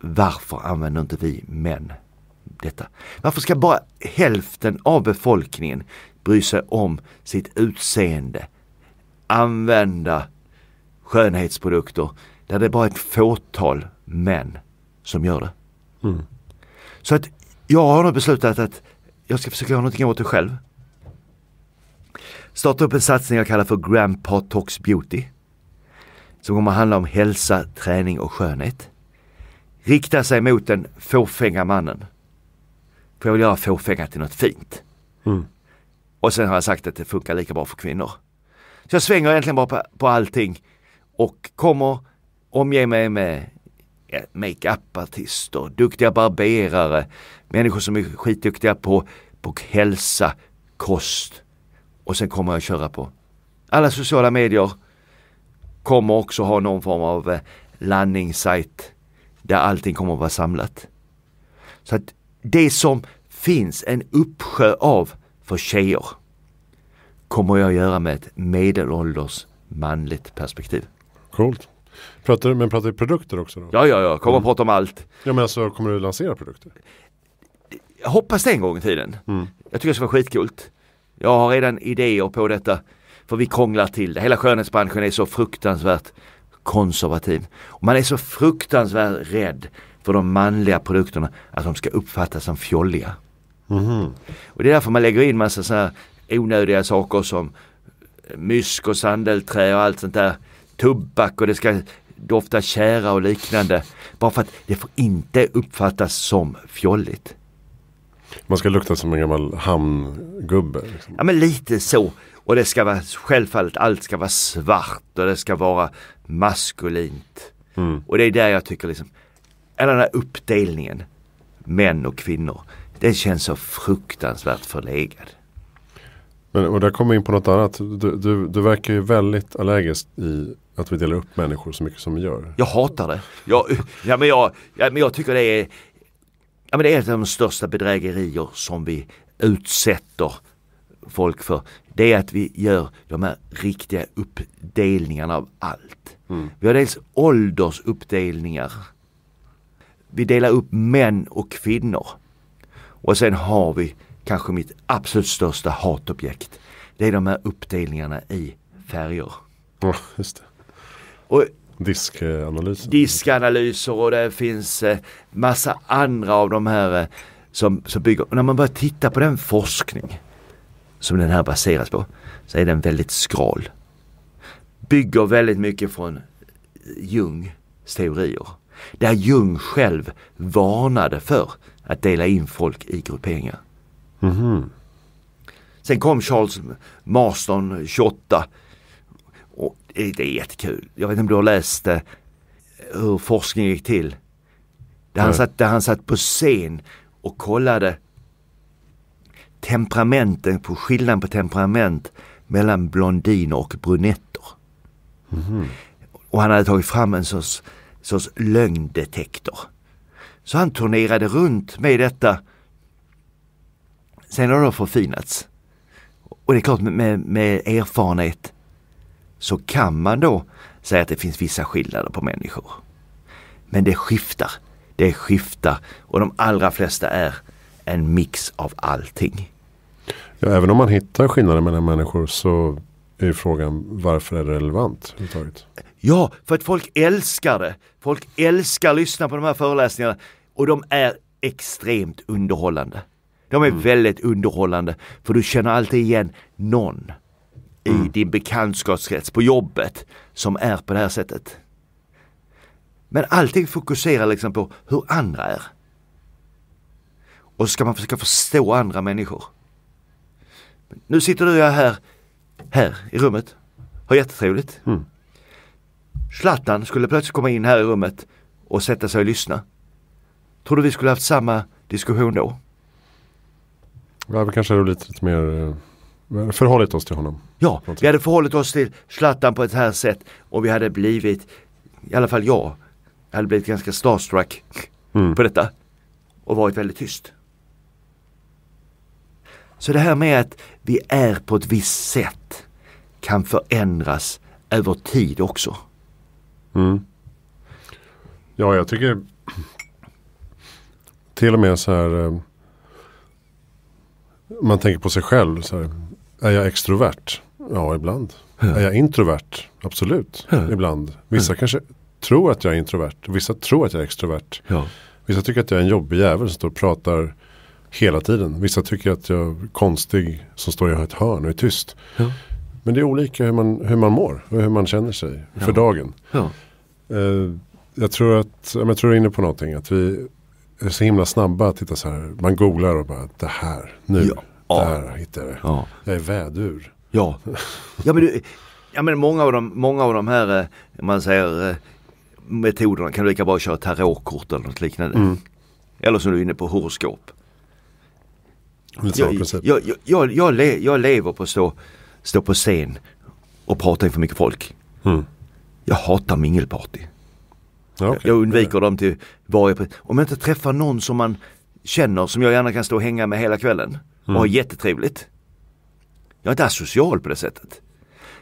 Varför använder inte vi män detta? Varför ska bara hälften av befolkningen bry sig om sitt utseende? Använda skönhetsprodukter där det är bara är ett fåtal män som gör det. Mm. Så att jag har nu beslutat att jag ska försöka göra någonting åt det själv. Starta upp en satsning jag kallar för Grandpa Talks Beauty som kommer handla om hälsa, träning och skönhet. Rikta sig mot den fåfänga mannen. För jag vill göra fåfänga till något fint. Mm. Och sen har jag sagt att det funkar lika bra för kvinnor. Så jag svänger egentligen bara på, på allting och kommer omge mig med makeupartister, duktiga barberare, människor som är skitduktiga på, på hälsa, kost och sen kommer jag köra på alla sociala medier kommer också ha någon form av eh, landningssajt där allting kommer att vara samlat. Så att det som finns en uppsjö av för tjejer kommer jag göra med ett medelålders manligt perspektiv. Coolt. Pratar, men pratar du produkter också? Då? Ja, ja, ja. Kommer mm. prata om allt. Ja, men alltså kommer du lansera produkter? Jag hoppas det en gång i tiden. Mm. Jag tycker det ska vara skitcoolt. Jag har redan idéer på detta för vi krånglar till det. Hela skönhetsbranschen är så fruktansvärt konservativ. Och man är så fruktansvärt rädd för de manliga produkterna att de ska uppfattas som fjolliga. Mm. Och det är därför man lägger in massa så här onödiga saker som mysk och sandelträ och allt sånt där. Tobak och det ska dofta kära och liknande. Bara för att det får inte uppfattas som fjolligt. Man ska lukta som en gammal hamngubbe. Liksom. Ja men lite så. Och det ska vara självfallet, allt ska vara svart och det ska vara maskulint. Mm. Och det är där jag tycker liksom, den här uppdelningen, män och kvinnor, den känns så fruktansvärt förlegad. Men, och där kommer vi in på något annat. Du, du, du verkar ju väldigt allergisk i att vi delar upp människor så mycket som vi gör. Jag hatar det. Jag, ja, men jag, ja, men jag tycker det är, ja, men det är ett av de största bedrägerier som vi utsätter folk för, det är att vi gör de här riktiga uppdelningarna av allt. Mm. Vi har dels åldersuppdelningar. Vi delar upp män och kvinnor. Och sen har vi kanske mitt absolut största hatobjekt. Det är de här uppdelningarna i färger. Ja, just det. Och Diskanalyser. Diskanalyser och det finns eh, massa andra av de här eh, som, som bygger. Och när man börjar titta på den forskning som den här baseras på, så är den väldigt skral. Bygger väldigt mycket från Jungs teorier. Där Jung själv varnade för att dela in folk i grupperingar. Mm -hmm. Sen kom Charles Marston 28. Och det är jättekul. Jag vet inte om du har läst eh, hur forskning gick till. Där han, satt, där han satt på scen och kollade temperamenten, på skillnaden på temperament mellan blondiner och brunetter. Mm. Och han hade tagit fram en sorts, sorts lögndetektor. Så han turnerade runt med detta. Sen har det förfinats. Och det är klart med, med erfarenhet så kan man då säga att det finns vissa skillnader på människor. Men det skiftar. Det skiftar och de allra flesta är en mix av allting. Ja, även om man hittar skillnader mellan människor så är frågan varför är det relevant? Ja, för att folk älskar det. Folk älskar att lyssna på de här föreläsningarna och de är extremt underhållande. De är mm. väldigt underhållande för du känner alltid igen någon mm. i din bekantskapskrets på jobbet som är på det här sättet. Men allting fokuserar liksom på hur andra är. Och så ska man försöka förstå andra människor. Nu sitter du och jag här, här i rummet. Har jättetrevligt. Mm. Zlatan skulle plötsligt komma in här i rummet och sätta sig och lyssna. Tror du vi skulle haft samma diskussion då? Ja, vi kanske hade lite, lite mer eh, förhållit oss till honom. Ja, vi hade förhållit oss till Zlatan på ett här sätt och vi hade blivit, i alla fall jag, hade blivit ganska starstruck mm. på detta och varit väldigt tyst. Så det här med att vi är på ett visst sätt kan förändras över tid också. Mm. Ja, jag tycker till och med så här eh, man tänker på sig själv. Så här, är jag extrovert? Ja, ibland. Ja. Är jag introvert? Absolut, ja. ibland. Vissa ja. kanske tror att jag är introvert. Vissa tror att jag är extrovert. Vissa tycker att jag är en jobbig jävel som står och pratar hela tiden. Vissa tycker att jag är konstig som står i ett hörn och är tyst. Ja. Men det är olika hur man, hur man mår och hur man känner sig ja. för dagen. Ja. Uh, jag tror att, jag tror du är inne på någonting, att vi är så himla snabba att titta så här. Man googlar och bara det här, nu, ja. där hittar jag det. Ja. Jag är vädur. Ja, ja men, du, ja, men många, av de, många av de här, eh, man säger eh, metoderna kan du lika bra köra tarotkort eller något liknande. Mm. Eller som du är inne på horoskop. Jag, jag, jag, jag, jag lever på att stå, stå på scen och prata inför mycket folk. Mm. Jag hatar mingelparty. Ja, okay. Jag undviker dem till varje pris. Om jag inte träffar någon som man känner som jag gärna kan stå och hänga med hela kvällen och mm. ha jättetrevligt. Jag är inte asocial på det sättet.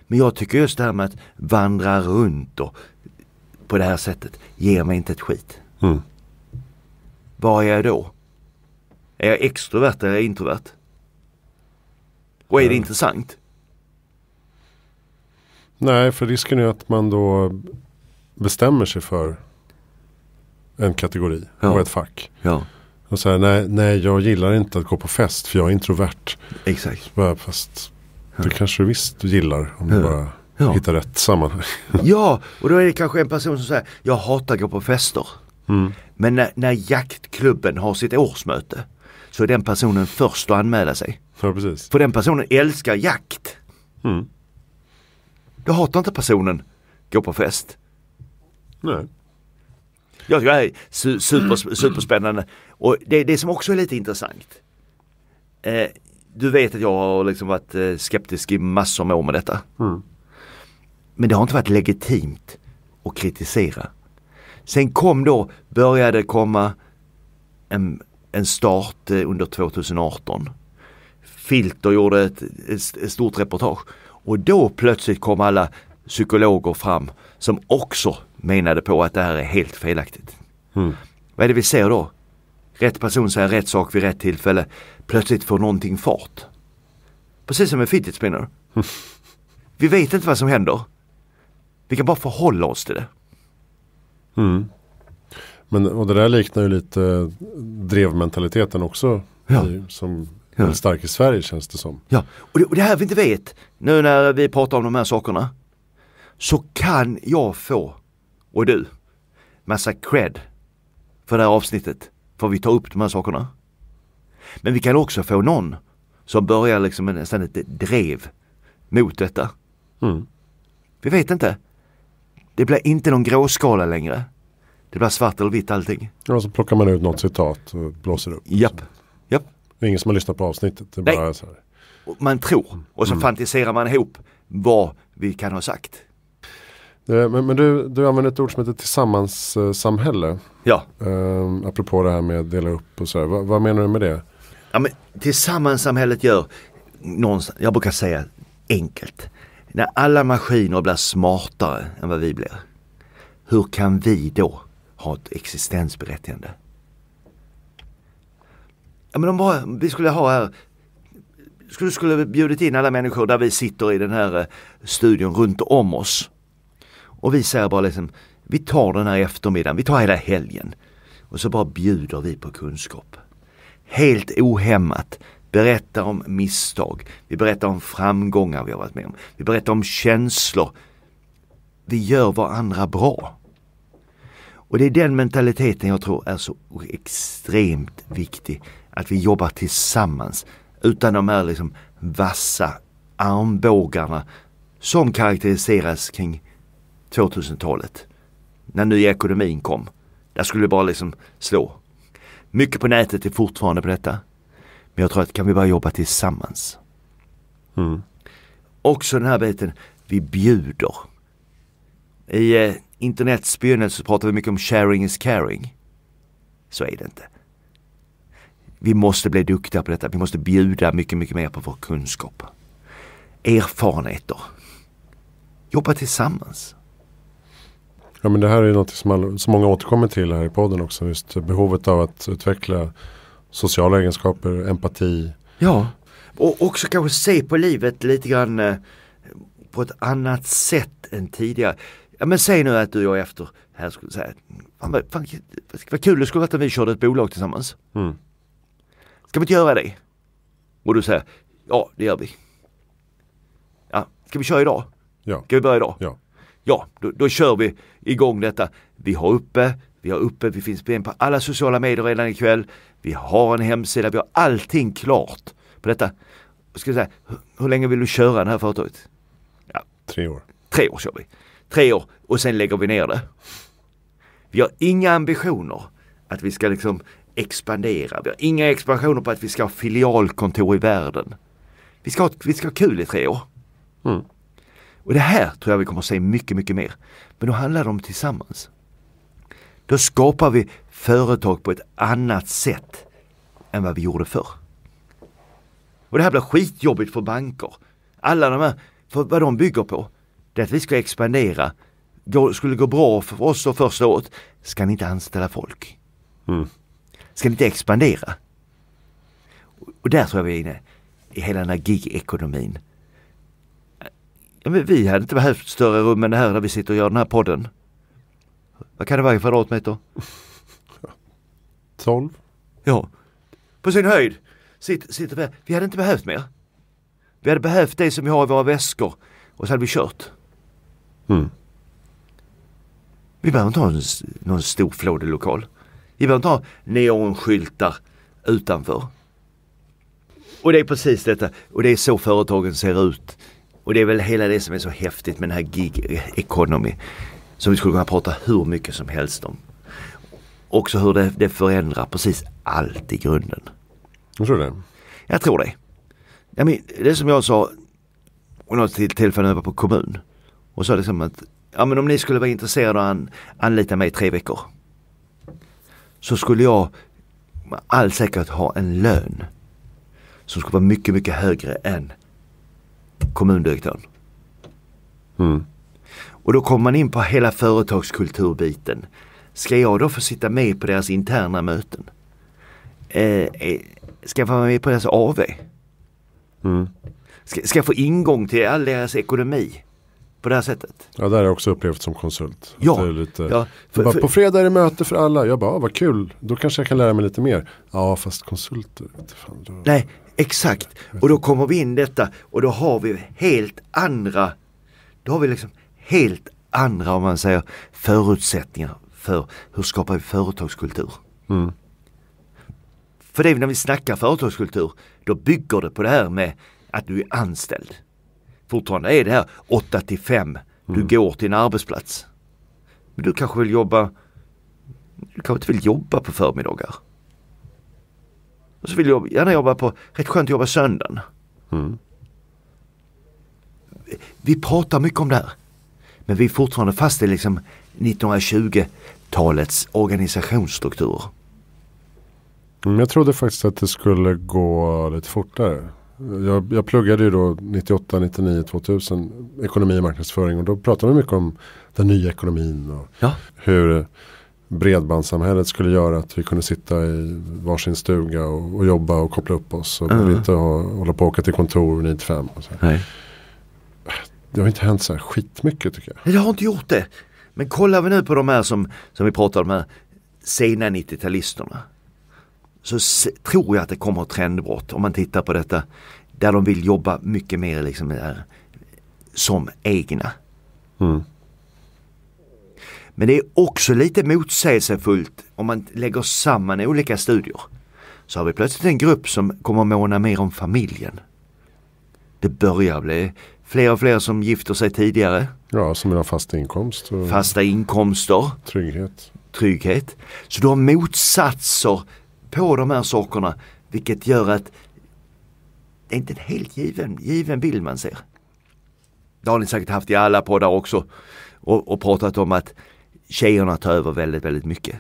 Men jag tycker just det här med att vandra runt och på det här sättet ger mig inte ett skit. Mm. Vad är jag då? Är jag extrovert eller är jag introvert? Och är det intressant? Nej, för risken är att man då bestämmer sig för en kategori ja. och ett fack. Ja. Och säger nej, nej, jag gillar inte att gå på fest för jag är introvert. Exakt. fast ja. det kanske du visst gillar om du bara hittar rätt sammanhang. ja, och då är det kanske en person som säger jag hatar att gå på fester. Mm. Men när, när jaktklubben har sitt årsmöte så är den personen först att anmäla sig. Ja, precis. För den personen älskar jakt. Mm. Då hatar inte personen gå på fest. Nej. Jag tycker det här är su superspännande. Och det, det som också är lite intressant. Eh, du vet att jag har liksom varit eh, skeptisk i massor med år med detta. Mm. Men det har inte varit legitimt att kritisera. Sen kom då, började komma en en start eh, under 2018. Filter gjorde ett, ett stort reportage och då plötsligt kom alla psykologer fram som också menade på att det här är helt felaktigt. Mm. Vad är det vi ser då? Rätt person säger rätt sak vid rätt tillfälle. Plötsligt får någonting fart. Precis som en fidget spinner. Vi vet inte vad som händer. Vi kan bara förhålla oss till det. Mm. Men och det där liknar ju lite drevmentaliteten också. Ja. I, som ja. är stark i Sverige känns det som. Ja, och det, och det här vi inte vet nu när vi pratar om de här sakerna. Så kan jag få, och du, massa cred för det här avsnittet. För vi tar upp de här sakerna. Men vi kan också få någon som börjar liksom nästan ett drev mot detta. Mm. Vi vet inte. Det blir inte någon gråskala längre. Det blir svart eller vitt allting. Ja, så plockar man ut något citat och blåser upp. Japp. Japp. Det är ingen som har lyssnat på avsnittet. Det är bara så här. Man tror och så mm. fantiserar man ihop vad vi kan ha sagt. Eh, men, men, du, du använder ett ord som heter tillsammanssamhälle. Ja. Um, apropå det här med att dela upp och så. Vad, vad menar du med det? Ja, men tillsammanssamhället gör, någonstans, jag brukar säga enkelt. När alla maskiner blir smartare än vad vi blir. Hur kan vi då ha ett existensberättigande. Ja, men om bara, vi skulle ha här skulle, skulle bjudit in alla människor där vi sitter i den här eh, studion runt om oss. Och vi säger bara liksom, vi tar den här eftermiddagen, vi tar hela helgen. Och så bara bjuder vi på kunskap. Helt ohämmat. Berättar om misstag. Vi berättar om framgångar vi har varit med om. Vi berättar om känslor. Vi gör varandra bra. Och det är den mentaliteten jag tror är så extremt viktig. Att vi jobbar tillsammans utan de här liksom vassa armbågarna som karaktäriseras kring 2000-talet. När nya ekonomin kom. Där skulle det bara liksom slå. Mycket på nätet är fortfarande på detta. Men jag tror att kan vi bara jobba tillsammans. Mm. Också den här biten, vi bjuder. I eh, Internetspionet så pratar vi mycket om sharing is caring. Så är det inte. Vi måste bli duktiga på detta. Vi måste bjuda mycket, mycket mer på vår kunskap. Erfarenheter. Jobba tillsammans. Ja, men det här är något som, all, som många återkommer till här i podden också. Just behovet av att utveckla sociala egenskaper, empati. Ja, och också kanske se på livet lite grann eh, på ett annat sätt än tidigare. Ja men säg nu att du och jag efter här skulle säga, fan, vad, fan, vad kul det skulle varit om vi körde ett bolag tillsammans. Mm. Ska vi inte göra det? Och du säger, ja det gör vi. Ja, ska vi köra idag? Ja. Ska vi börja idag? Ja. Ja, då, då kör vi igång detta. Vi har uppe, vi har uppe, vi finns på alla sociala medier redan ikväll. Vi har en hemsida, vi har allting klart på detta. Ska säga, hur länge vill du köra det här företaget? Ja. Tre år. Tre år kör vi tre år och sen lägger vi ner det. Vi har inga ambitioner att vi ska liksom expandera. Vi har inga expansioner på att vi ska ha filialkontor i världen. Vi ska ha, vi ska ha kul i tre år. Mm. Och det här tror jag vi kommer att se mycket, mycket mer. Men då handlar det om tillsammans. Då skapar vi företag på ett annat sätt än vad vi gjorde förr. Och det här blir skitjobbigt för banker. Alla de här, för vad de bygger på, det är att vi ska expandera. Går, skulle gå bra för oss och första året, ska ni inte anställa folk. Mm. Ska ni inte expandera? Och där tror jag vi är inne i hela den här gig-ekonomin. Ja, vi hade inte behövt större rum än det här när vi sitter och gör den här podden. Vad kan det vara i kvadratmeter? 12? Ja, på sin höjd. Sitt, sitter vi hade inte behövt mer. Vi hade behövt det som vi har i våra väskor och så hade vi kört. Mm. Vi behöver inte ha en, någon stor flådig lokal. Vi behöver inte ha neonskyltar utanför. Och det är precis detta. Och det är så företagen ser ut. Och det är väl hela det som är så häftigt med den här gig economy. Som vi skulle kunna prata hur mycket som helst om. Också hur det, det förändrar precis allt i grunden. Jag tror det. Jag tror det. Jag men, det som jag sa och något tillfälle när jag var på kommun. Och sa liksom att ja, men om ni skulle vara intresserade av att anlita mig i tre veckor. Så skulle jag med all säkerhet ha en lön som skulle vara mycket, mycket högre än kommundirektören. Mm. Och då kommer man in på hela företagskulturbiten. Ska jag då få sitta med på deras interna möten? Eh, eh ska jag få vara med på deras AV? Mm. Ska, ska jag få ingång till all deras ekonomi? på det här sättet. Ja, det har jag också upplevt som konsult. Ja, lite, ja, för, bara, för, på fredag är det möte för alla. Jag bara, ah, vad kul, då kanske jag kan lära mig lite mer. Ja, fast konsulter, fan, då... Nej, exakt. Och då kommer vi in detta och då har vi helt andra, då har vi liksom helt andra, om man säger, förutsättningar för hur skapar vi företagskultur. Mm. För det är när vi snackar företagskultur, då bygger det på det här med att du är anställd fortfarande är det här 8 till 5. Du mm. går till en arbetsplats. Men du kanske vill jobba, du kanske inte vill jobba på förmiddagar. Och så vill jag gärna jobba på, rätt skönt att jobba söndagen. Mm. Vi pratar mycket om det här. Men vi är fortfarande fast i liksom 1920-talets organisationsstruktur. Mm, jag trodde faktiskt att det skulle gå lite fortare. Jag, jag pluggade ju då 98, 99, 2000 ekonomi och marknadsföring och då pratade vi mycket om den nya ekonomin och ja. hur bredbandssamhället skulle göra att vi kunde sitta i varsin stuga och, och jobba och koppla upp oss och mm. inte ha, hålla på och åka till kontor 9 till 5. Det har inte hänt så här skitmycket tycker jag. Det har inte gjort det. Men kollar vi nu på de här som, som vi pratade om här, sena 90-talisterna så tror jag att det kommer trendbrott om man tittar på detta. Där de vill jobba mycket mer liksom där, eh, som egna. Mm. Men det är också lite motsägelsefullt om man lägger samman olika studier. Så har vi plötsligt en grupp som kommer måna mer om familjen. Det börjar bli fler och fler som gifter sig tidigare. Ja, som vill ha fast inkomst. Fasta inkomster. Trygghet. Trygghet. Så du har motsatser på de här sakerna vilket gör att det är inte en helt given, given bild man ser. Det har ni säkert haft i alla poddar också och, och pratat om att tjejerna tar över väldigt, väldigt mycket.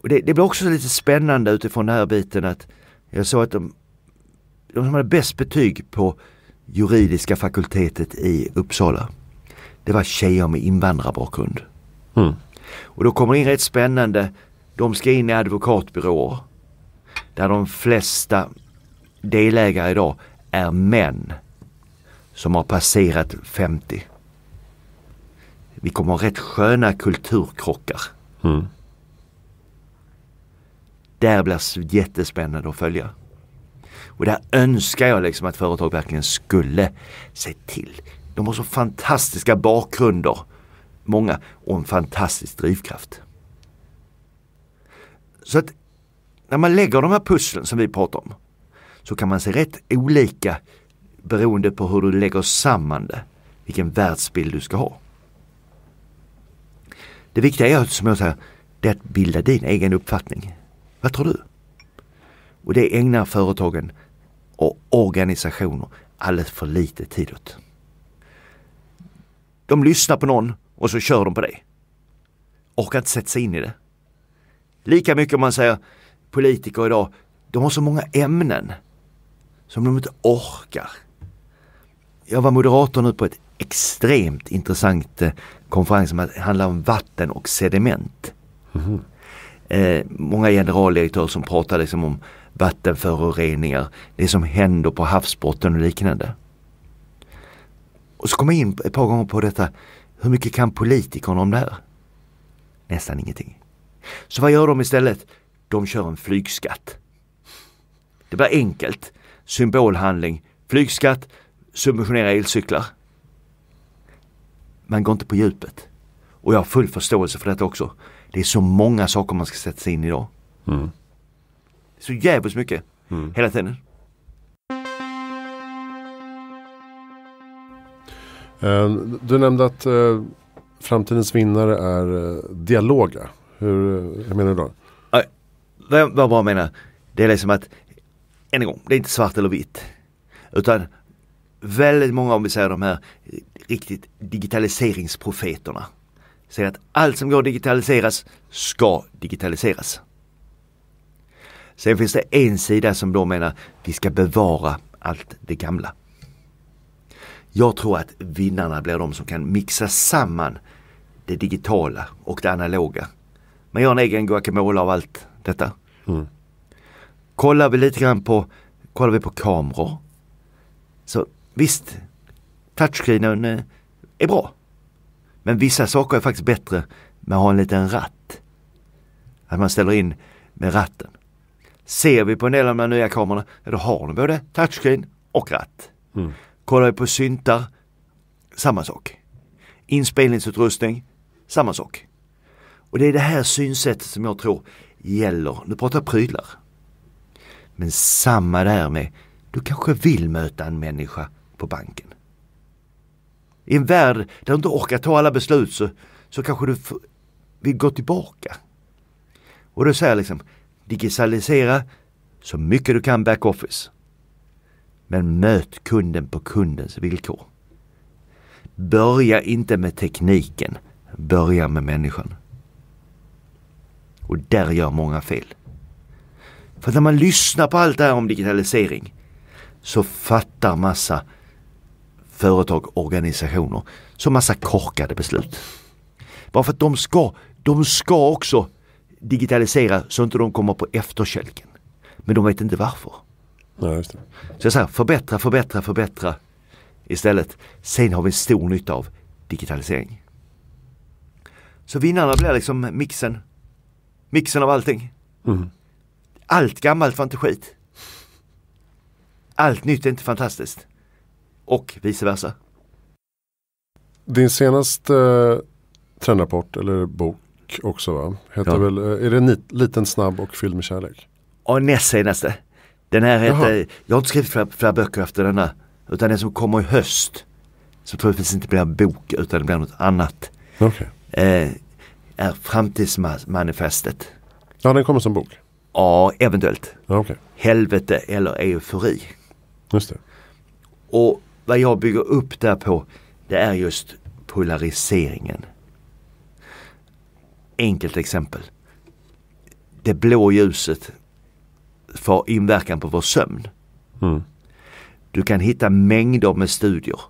Och det, det blir också lite spännande utifrån den här biten att jag såg att de, de som hade bäst betyg på juridiska fakultetet i Uppsala, det var tjejer med invandrarbakgrund. Mm. Och då kommer det in rätt spännande de ska in i advokatbyråer där de flesta delägare idag är män som har passerat 50. Vi kommer ha rätt sköna kulturkrockar. Mm. Där blir jättespännande att följa. Och där önskar jag liksom att företag verkligen skulle se till. De har så fantastiska bakgrunder, många, och en fantastisk drivkraft. Så att när man lägger de här pusslen som vi pratar om så kan man se rätt olika beroende på hur du lägger samman det, vilken världsbild du ska ha. Det viktiga är, som jag säger, det är att bilda din egen uppfattning. Vad tror du? Och det ägnar företagen och organisationer alldeles för lite tid åt. De lyssnar på någon och så kör de på det. Orkar inte sätta sig in i det. Lika mycket om man säger politiker idag, de har så många ämnen som de inte orkar. Jag var moderator nu på ett extremt intressant eh, konferens som handlar om vatten och sediment. Mm. Eh, många generaldirektörer som pratar liksom om vattenföroreningar, det som händer på havsbotten och liknande. Och så kom jag in ett par gånger på detta, hur mycket kan politikerna om det här? Nästan ingenting. Så vad gör de istället? De kör en flygskatt. Det blir enkelt. Symbolhandling. Flygskatt, subventionera elcyklar. Man går inte på djupet. Och jag har full förståelse för detta också. Det är så många saker man ska sätta sig in i idag. Mm. Så jävligt mycket. Mm. Hela tiden. Eh, du nämnde att eh, framtidens vinnare är eh, dialoger. Hur, hur menar du då? vad, jag menar, det är liksom att, än en gång, det är inte svart eller vitt. Utan väldigt många, om vi säger de här riktigt digitaliseringsprofeterna, säger att allt som går att digitaliseras ska digitaliseras. Sen finns det en sida som då menar vi ska bevara allt det gamla. Jag tror att vinnarna blir de som kan mixa samman det digitala och det analoga. Man gör en egen guacamole av allt detta. Mm. Kollar vi lite grann på, kollar vi på kameror. Så visst, touchscreenen eh, är bra. Men vissa saker är faktiskt bättre med att ha en liten ratt. Att man ställer in med ratten. Ser vi på en del av de nya kamerorna, då har de både touchscreen och ratt. Mm. Kollar vi på syntar, samma sak. Inspelningsutrustning, samma sak. Och det är det här synsättet som jag tror gäller, nu pratar jag prylar. Men samma där med, du kanske vill möta en människa på banken. I en värld där du inte orkar ta alla beslut så, så kanske du vill gå tillbaka. Och då säger jag liksom, digitalisera så mycket du kan backoffice. Men möt kunden på kundens villkor. Börja inte med tekniken, börja med människan och där gör många fel. För när man lyssnar på allt det här om digitalisering så fattar massa företag, och organisationer så massa korkade beslut. Bara för att de ska, de ska också digitalisera så inte de kommer på efterkälken. Men de vet inte varför. Ja, så jag säger förbättra, förbättra, förbättra istället. Sen har vi stor nytta av digitalisering. Så vinnarna blir liksom mixen Mixen av allting. Mm. Allt gammalt var inte skit. Allt nytt är inte fantastiskt. Och vice versa. Din senaste eh, trendrapport eller bok också va? Heter ja. väl, eh, är det en Liten snabb och fylld med kärlek? Ja, näst senaste. Den här heter, Jaha. jag har inte skrivit flera, flera böcker efter denna. Utan den som kommer i höst. Så Som troligtvis inte blir en bok utan det blir något annat. Okay. Eh, är framtidsmanifestet. Ja, den kommer som bok? Ja, eventuellt. okay. Helvete eller eufori. Just det. Och vad jag bygger upp där på det är just polariseringen. Enkelt exempel. Det blå ljuset får inverkan på vår sömn. Mm. Du kan hitta mängder med studier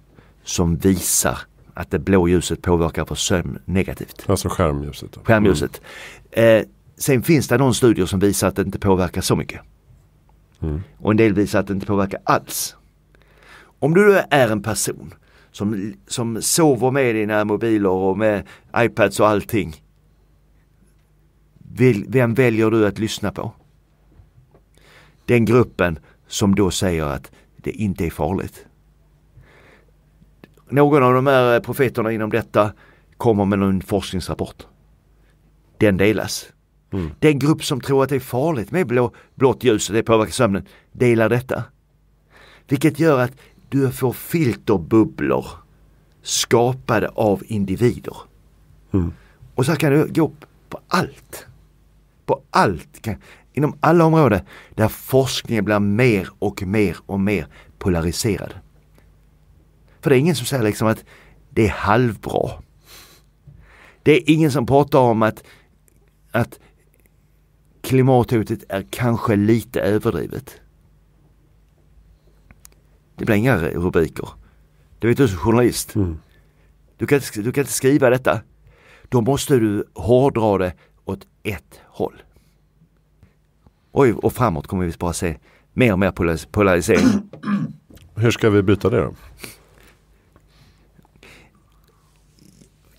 som visar att det blå ljuset påverkar vår sömn negativt. Alltså skärmljuset? Då. Skärmljuset. Mm. Eh, sen finns det någon studie som visar att det inte påverkar så mycket. Mm. Och en del visar att det inte påverkar alls. Om du är en person som, som sover med dina mobiler och med iPads och allting. Vem väljer du att lyssna på? Den gruppen som då säger att det inte är farligt någon av de här eh, profeterna inom detta kommer med en forskningsrapport. Den delas. Mm. Den grupp som tror att det är farligt med blå, blått ljus och det påverkar sömnen delar detta. Vilket gör att du får filterbubblor skapade av individer. Mm. Och så kan du gå på allt. På allt. Inom alla områden där forskningen blir mer och mer och mer polariserad. För det är ingen som säger liksom att det är halvbra. Det är ingen som pratar om att, att klimathotet är kanske lite överdrivet. Det blir inga rubriker. Det vet du som journalist. Mm. Du, kan, du kan inte skriva detta. Då måste du hårdra det åt ett håll. Oj, och framåt kommer vi bara se mer och mer polarisering. Hur ska vi byta det då?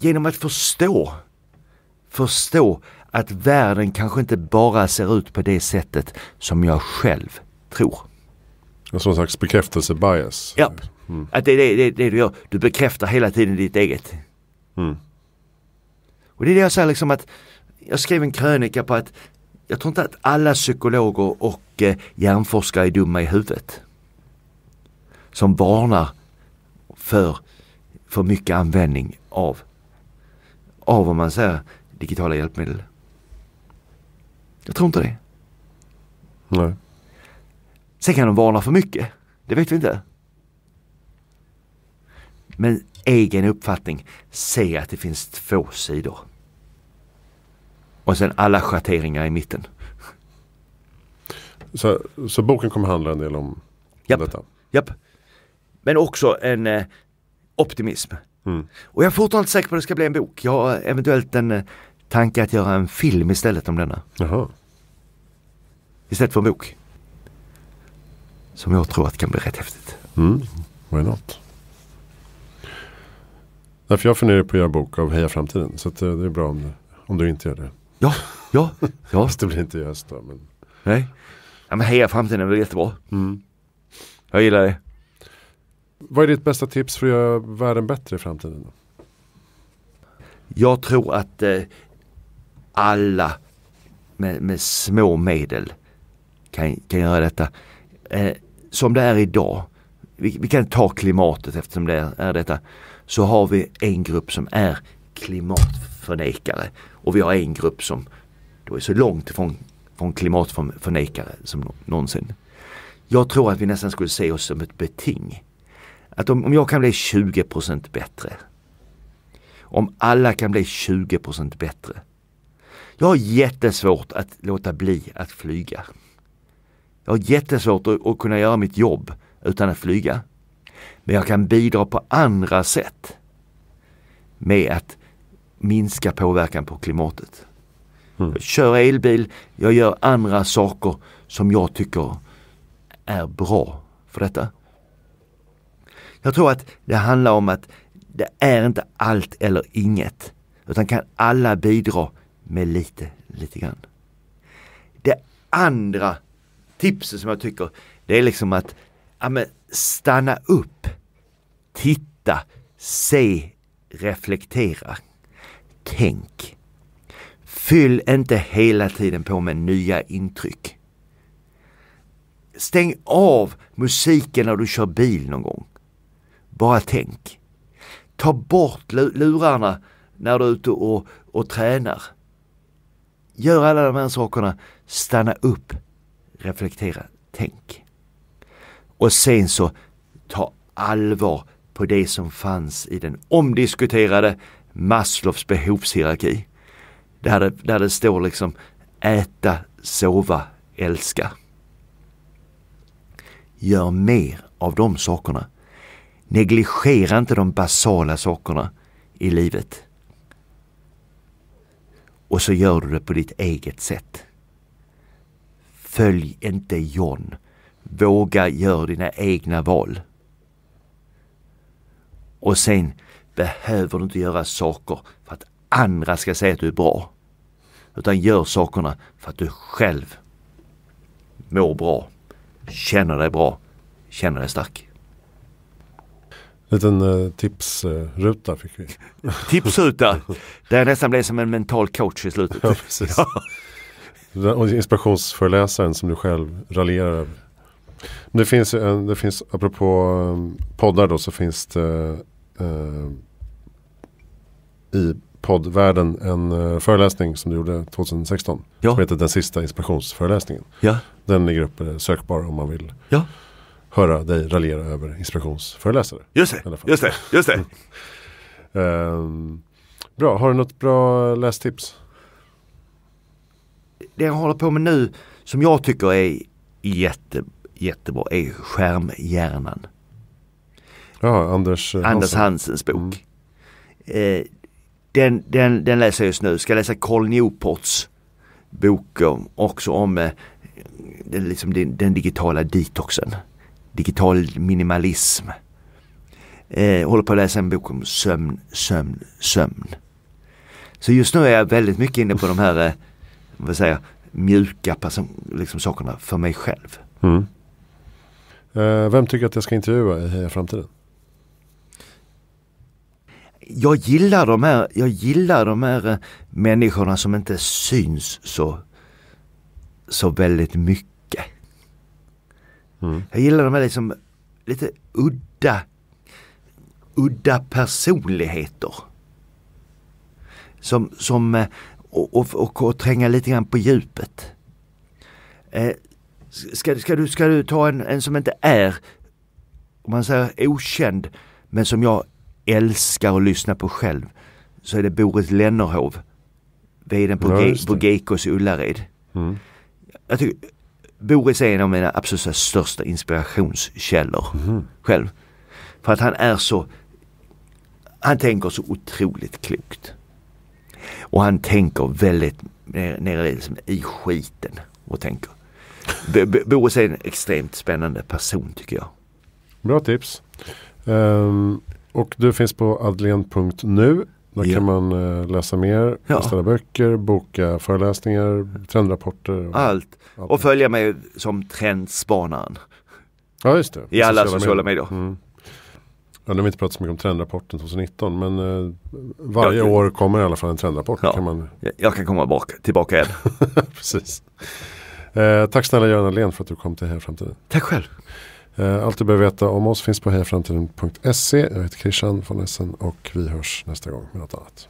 Genom att förstå, förstå att världen kanske inte bara ser ut på det sättet som jag själv tror. En sån slags bekräftelsebias. Ja, mm. att det är det, det, det, du gör. Du bekräftar hela tiden ditt eget. Mm. Och det är det jag säger liksom att jag skrev en krönika på att jag tror inte att alla psykologer och eh, hjärnforskare är dumma i huvudet. Som varnar för för mycket användning av av om man säger digitala hjälpmedel. Jag tror inte det. Nej. Sen kan de varna för mycket. Det vet vi inte. Men egen uppfattning, se att det finns två sidor. Och sen alla schatteringar i mitten. Så, så boken kommer handla en del om, om Japp. detta? Japp. Men också en eh, optimism. Mm. Och jag är fortfarande inte säker på att det ska bli en bok. Jag har eventuellt en eh, tanke att göra en film istället om denna. Jaha. Istället för en bok. Som jag tror att kan bli rätt häftigt. Mm, why not? Därför jag funderar på att göra en bok av Heja Framtiden. Så eh, det är bra om, om du inte gör det. Ja, ja. ja. Fast det blir inte i höst då. Men... Nej. Ja, men Heja Framtiden är väl jättebra. Mm. Jag gillar det. Vad är ditt bästa tips för att göra världen bättre i framtiden? Jag tror att eh, alla med, med, små medel kan, kan göra detta. Eh, som det är idag, vi, vi, kan ta klimatet eftersom det är detta, så har vi en grupp som är klimatförnekare och vi har en grupp som då är så långt ifrån från klimatförnekare som någonsin. Jag tror att vi nästan skulle se oss som ett beting att om, om jag kan bli 20% bättre. Om alla kan bli 20% bättre. Jag har jättesvårt att låta bli att flyga. Jag har jättesvårt att, att kunna göra mitt jobb utan att flyga. Men jag kan bidra på andra sätt med att minska påverkan på klimatet. Mm. Jag kör elbil, jag gör andra saker som jag tycker är bra för detta. Jag tror att det handlar om att det är inte allt eller inget. Utan kan alla bidra med lite, lite grann. Det andra tipset som jag tycker, det är liksom att ja, stanna upp, titta, se, reflektera, tänk. Fyll inte hela tiden på med nya intryck. Stäng av musiken när du kör bil någon gång. Bara tänk. Ta bort lurarna när du är ute och, och tränar. Gör alla de här sakerna. Stanna upp. Reflektera. Tänk. Och sen så ta allvar på det som fanns i den omdiskuterade Maslows behovshierarki. Där det, där det står liksom äta, sova, älska. Gör mer av de sakerna Negligera inte de basala sakerna i livet. Och så gör du det på ditt eget sätt. Följ inte John. Våga göra dina egna val. Och sen behöver du inte göra saker för att andra ska säga att du är bra. Utan gör sakerna för att du själv mår bra, känner dig bra, känner dig stark liten eh, tipsruta fick vi. tipsruta, där nästan blev som en mental coach i slutet. Ja, precis. Ja. Och inspirationsföreläsaren som du själv raljerar över. Det finns, det finns, apropå eh, poddar då, så finns det eh, i poddvärlden en eh, föreläsning som du gjorde 2016. Ja. Som heter Den sista inspirationsföreläsningen. Ja. Den ligger uppe eh, sökbar om man vill. Ja höra dig raljera över inspirationsföreläsare. Just det, just det, just det. um, bra, har du något bra lästips? Det jag håller på med nu som jag tycker är jätte, jättebra är Skärmhjärnan. Ja, Anders, eh, Anders Hansens bok. Mm. Eh, den, den, den läser jag just nu. Ska läsa Carl Newports bok också om eh, liksom den, den digitala detoxen digital minimalism. Eh, håller på att läsa en bok om sömn, sömn, sömn. Så just nu är jag väldigt mycket inne på de här eh, vad säger, mjuka liksom, sakerna för mig själv. Mm. Eh, vem tycker att jag ska intervjua i Heja Framtiden? Jag gillar de här, jag gillar de här eh, människorna som inte syns så, så väldigt mycket Mm. Jag gillar de här liksom lite udda, udda personligheter. Som, som eh, och, och, och, och tränga lite grann på djupet. Eh, ska, ska, du, ska du ta en, en som inte är, om man säger okänd, men som jag älskar att lyssna på själv. Så är det Boris Lennerhov. Veden på, ja, Ge på Geikos i Ullared. Mm. Jag tycker Boris är en av mina absolut största inspirationskällor mm. själv. För att han är så, han tänker så otroligt klokt. Och han tänker väldigt nere, liksom i skiten och tänker. Boris är en extremt spännande person tycker jag. Bra tips. Um, och du finns på adlen.nu där ja. kan man eh, läsa mer, ja. beställa böcker, boka föreläsningar, trendrapporter. Och allt. allt. Och följa mig som trendspanaren. Ja, just det. I alla sociala, medier. Mm. Ja, nu har vi inte pratat så mycket om trendrapporten 2019 men eh, varje jag, år kommer i alla fall en trendrapport. Ja, kan man... Jag kan komma bak, tillbaka igen. Precis. Eh, tack snälla Göran Allén för att du kom till Heja Framtiden. Tack själv. Eh, allt du behöver veta om oss finns på hejaframtiden.se. Jag heter Christian von Essen och vi hörs nästa gång med något annat.